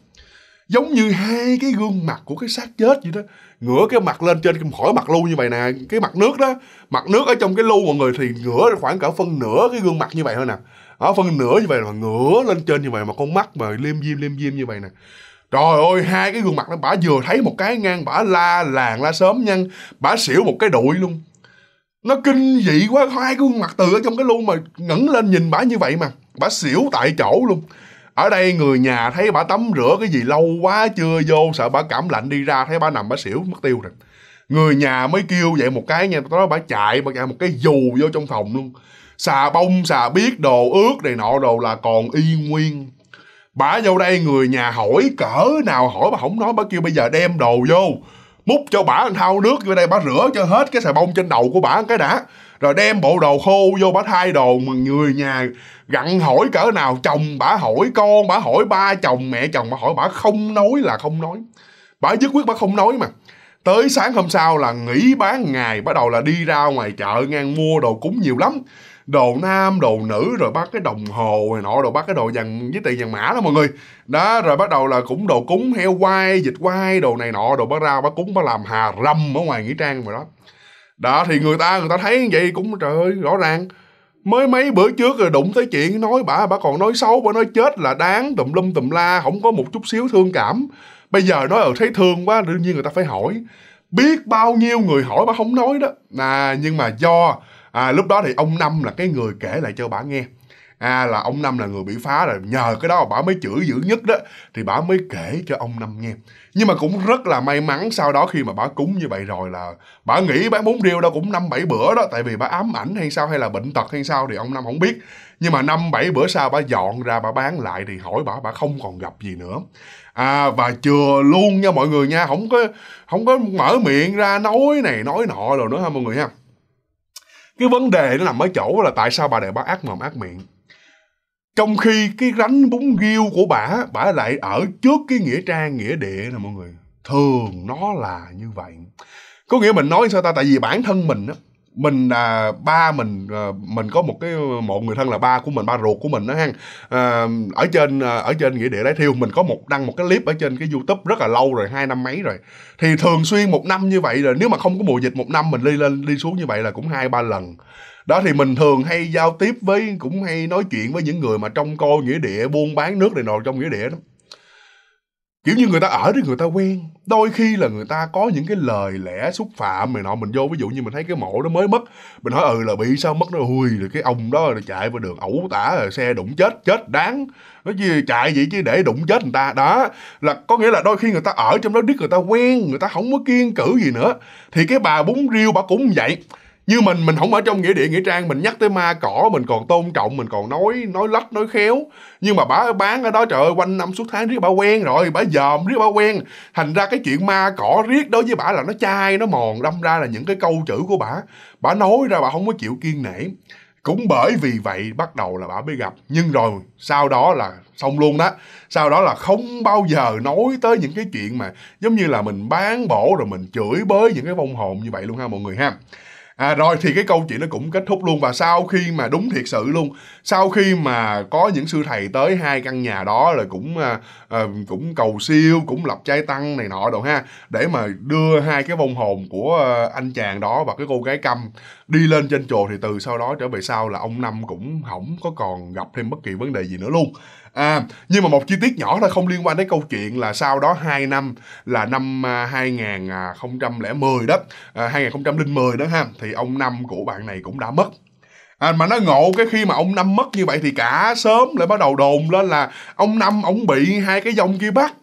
giống như hai cái gương mặt của cái xác chết vậy đó ngửa cái mặt lên trên khỏi mặt lưu như vậy nè cái mặt nước đó mặt nước ở trong cái lưu mọi người thì ngửa khoảng cả phân nửa cái gương mặt như vậy thôi nè ở phân nửa như vậy mà ngửa lên trên như vậy mà con mắt mà liêm diêm liêm diêm như vậy nè trời ơi hai cái gương mặt nó bả vừa thấy một cái ngang bả la làng la sớm nhăn bả xỉu một cái đuổi luôn nó kinh dị quá hai gương mặt từ ở trong cái lu mà ngẩng lên nhìn bả như vậy mà bả xỉu tại chỗ luôn ở đây người nhà thấy bà tắm rửa cái gì lâu quá chưa vô sợ bà cảm lạnh đi ra thấy bà nằm bà xỉu mất tiêu rồi người nhà mới kêu vậy một cái nha đó bà chạy bà chạy một cái dù vô trong phòng luôn xà bông xà biết đồ ướt này nọ đồ là còn y nguyên bà vô đây người nhà hỏi cỡ nào hỏi bà không nói bà kêu bây giờ đem đồ vô múc cho bả thao nước vô đây bả rửa cho hết cái xà bông trên đầu của bả cái đã rồi đem bộ đồ khô vô bả thay đồ mà người nhà gặn hỏi cỡ nào chồng bả hỏi con bả hỏi ba chồng mẹ chồng bả hỏi bả không nói là không nói bả dứt quyết bả không nói mà tới sáng hôm sau là nghỉ bán ngày bắt đầu là đi ra ngoài chợ ngang mua đồ cúng nhiều lắm đồ nam đồ nữ rồi bắt cái đồng hồ này nọ rồi bắt cái đồ vàng với tiền vàng mã đó mọi người đó rồi bắt đầu là cũng đồ cúng heo quay dịch quay đồ này nọ đồ bắt ra bắt cúng bắt làm hà râm ở ngoài nghĩa trang rồi đó đó thì người ta người ta thấy vậy cũng trời ơi rõ ràng mới mấy bữa trước rồi đụng tới chuyện nói bà bà còn nói xấu bà nói chết là đáng tùm lum tùm la không có một chút xíu thương cảm bây giờ nói ở thấy thương quá đương nhiên người ta phải hỏi biết bao nhiêu người hỏi bà không nói đó à nhưng mà do à, lúc đó thì ông năm là cái người kể lại cho bà nghe à là ông năm là người bị phá rồi nhờ cái đó bà mới chửi dữ nhất đó thì bà mới kể cho ông năm nghe nhưng mà cũng rất là may mắn sau đó khi mà bà cúng như vậy rồi là bà nghĩ bà muốn riêu đâu cũng năm bảy bữa đó tại vì bà ám ảnh hay sao hay là bệnh tật hay sao thì ông năm không biết nhưng mà năm bảy bữa sau bà dọn ra bà bán lại thì hỏi bà bà không còn gặp gì nữa à và chừa luôn nha mọi người nha không có không có mở miệng ra nói này nói nọ rồi nữa ha mọi người ha cái vấn đề nó nằm ở chỗ là tại sao bà này bà ác mồm ác miệng trong khi cái ránh bún riêu của bà bà lại ở trước cái nghĩa trang nghĩa địa nè mọi người thường nó là như vậy có nghĩa mình nói sao ta tại vì bản thân mình á mình à, ba mình à, mình có một cái một người thân là ba của mình ba ruột của mình đó ha à, ở trên à, ở trên nghĩa địa đá thiêu mình có một đăng một cái clip ở trên cái youtube rất là lâu rồi hai năm mấy rồi thì thường xuyên một năm như vậy rồi nếu mà không có mùa dịch một năm mình đi lên đi xuống như vậy là cũng hai ba lần đó thì mình thường hay giao tiếp với cũng hay nói chuyện với những người mà trong coi nghĩa địa buôn bán nước này nọ trong nghĩa địa đó kiểu như người ta ở thì người ta quen đôi khi là người ta có những cái lời lẽ xúc phạm này nọ mình vô ví dụ như mình thấy cái mộ nó mới mất mình hỏi ừ là bị sao mất nó ui rồi cái ông đó là chạy vào đường ẩu tả rồi xe đụng chết chết đáng nó gì chạy vậy chứ để đụng chết người ta đó là có nghĩa là đôi khi người ta ở trong đó biết người ta quen người ta không có kiên cử gì nữa thì cái bà bún riêu bà cũng vậy như mình mình không ở trong nghĩa địa nghĩa trang mình nhắc tới ma cỏ mình còn tôn trọng mình còn nói nói lách nói khéo nhưng mà bà bán ở đó trời ơi quanh năm suốt tháng riết bả quen rồi bà dòm riết bả quen thành ra cái chuyện ma cỏ riết đối với bà là nó chai nó mòn đâm ra là những cái câu chữ của bà bà nói ra bà không có chịu kiên nể cũng bởi vì vậy bắt đầu là bà mới gặp nhưng rồi sau đó là xong luôn đó sau đó là không bao giờ nói tới những cái chuyện mà giống như là mình bán bổ rồi mình chửi bới những cái vong hồn như vậy luôn ha mọi người ha à, rồi thì cái câu chuyện nó cũng kết thúc luôn và sau khi mà đúng thiệt sự luôn sau khi mà có những sư thầy tới hai căn nhà đó là cũng à, à, cũng cầu siêu cũng lập trai tăng này nọ đồ ha để mà đưa hai cái vong hồn của à, anh chàng đó và cái cô gái câm đi lên trên chùa thì từ sau đó trở về sau là ông năm cũng không có còn gặp thêm bất kỳ vấn đề gì nữa luôn à nhưng mà một chi tiết nhỏ thôi không liên quan đến câu chuyện là sau đó 2 năm là năm 2010 à, đó à, 2010 đó ha thì ông năm của bạn này cũng đã mất À, mà nó ngộ cái khi mà ông năm mất như vậy thì cả sớm lại bắt đầu đồn lên là ông năm ông bị hai cái dòng kia bắt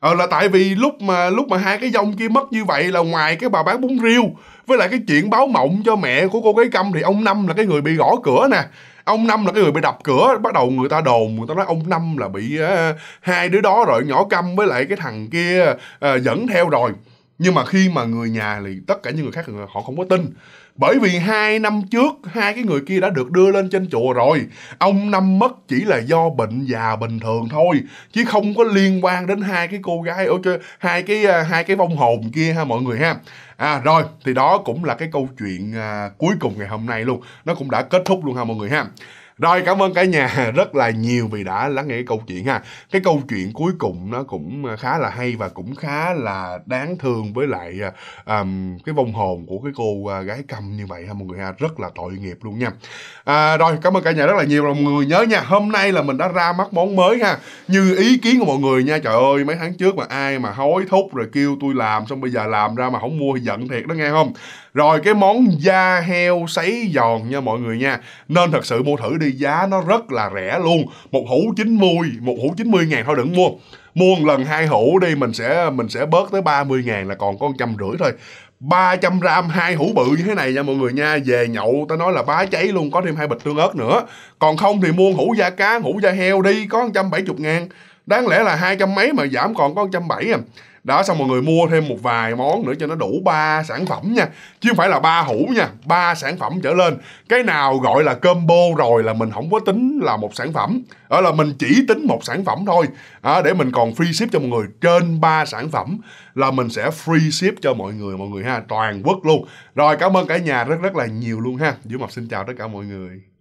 ờ là tại vì lúc mà lúc mà hai cái dòng kia mất như vậy là ngoài cái bà bán bún riêu với lại cái chuyện báo mộng cho mẹ của cô gái câm thì ông năm là cái người bị gõ cửa nè ông năm là cái người bị đập cửa bắt đầu người ta đồn người ta nói ông năm là bị uh, hai đứa đó rồi nhỏ câm với lại cái thằng kia uh, dẫn theo rồi nhưng mà khi mà người nhà thì tất cả những người khác họ không có tin bởi vì hai năm trước hai cái người kia đã được đưa lên trên chùa rồi ông năm mất chỉ là do bệnh già bình thường thôi chứ không có liên quan đến hai cái cô gái ok hai cái à, hai cái vong hồn kia ha mọi người ha à rồi thì đó cũng là cái câu chuyện à, cuối cùng ngày hôm nay luôn nó cũng đã kết thúc luôn ha mọi người ha rồi cảm ơn cả nhà rất là nhiều vì đã lắng nghe cái câu chuyện ha. Cái câu chuyện cuối cùng nó cũng khá là hay và cũng khá là đáng thương với lại um, cái vong hồn của cái cô uh, gái câm như vậy ha mọi người ha, rất là tội nghiệp luôn nha. À, rồi cảm ơn cả nhà rất là nhiều rồi mọi người nhớ nha, hôm nay là mình đã ra mắt món mới ha. Như ý kiến của mọi người nha. Trời ơi mấy tháng trước mà ai mà hối thúc rồi kêu tôi làm xong bây giờ làm ra mà không mua thì giận thiệt đó nghe không? Rồi cái món da heo sấy giòn nha mọi người nha. Nên thật sự mua thử đi, giá nó rất là rẻ luôn. Một hũ 90, một hũ 90 ngàn thôi đừng mua. Mua lần hai hũ đi mình sẽ mình sẽ bớt tới 30 ngàn là còn con trăm rưỡi thôi. 300 gram hai hũ bự như thế này nha mọi người nha về nhậu ta nói là bá cháy luôn có thêm hai bịch tương ớt nữa còn không thì mua hũ da cá hũ da heo đi có 170 ngàn đáng lẽ là hai trăm mấy mà giảm còn có 170 à đó xong mọi người mua thêm một vài món nữa cho nó đủ ba sản phẩm nha chứ không phải là ba hũ nha ba sản phẩm trở lên cái nào gọi là combo rồi là mình không có tính là một sản phẩm đó là mình chỉ tính một sản phẩm thôi à, để mình còn free ship cho mọi người trên ba sản phẩm là mình sẽ free ship cho mọi người mọi người ha toàn quốc luôn rồi cảm ơn cả nhà rất rất là nhiều luôn ha dưới mặt xin chào tất cả mọi người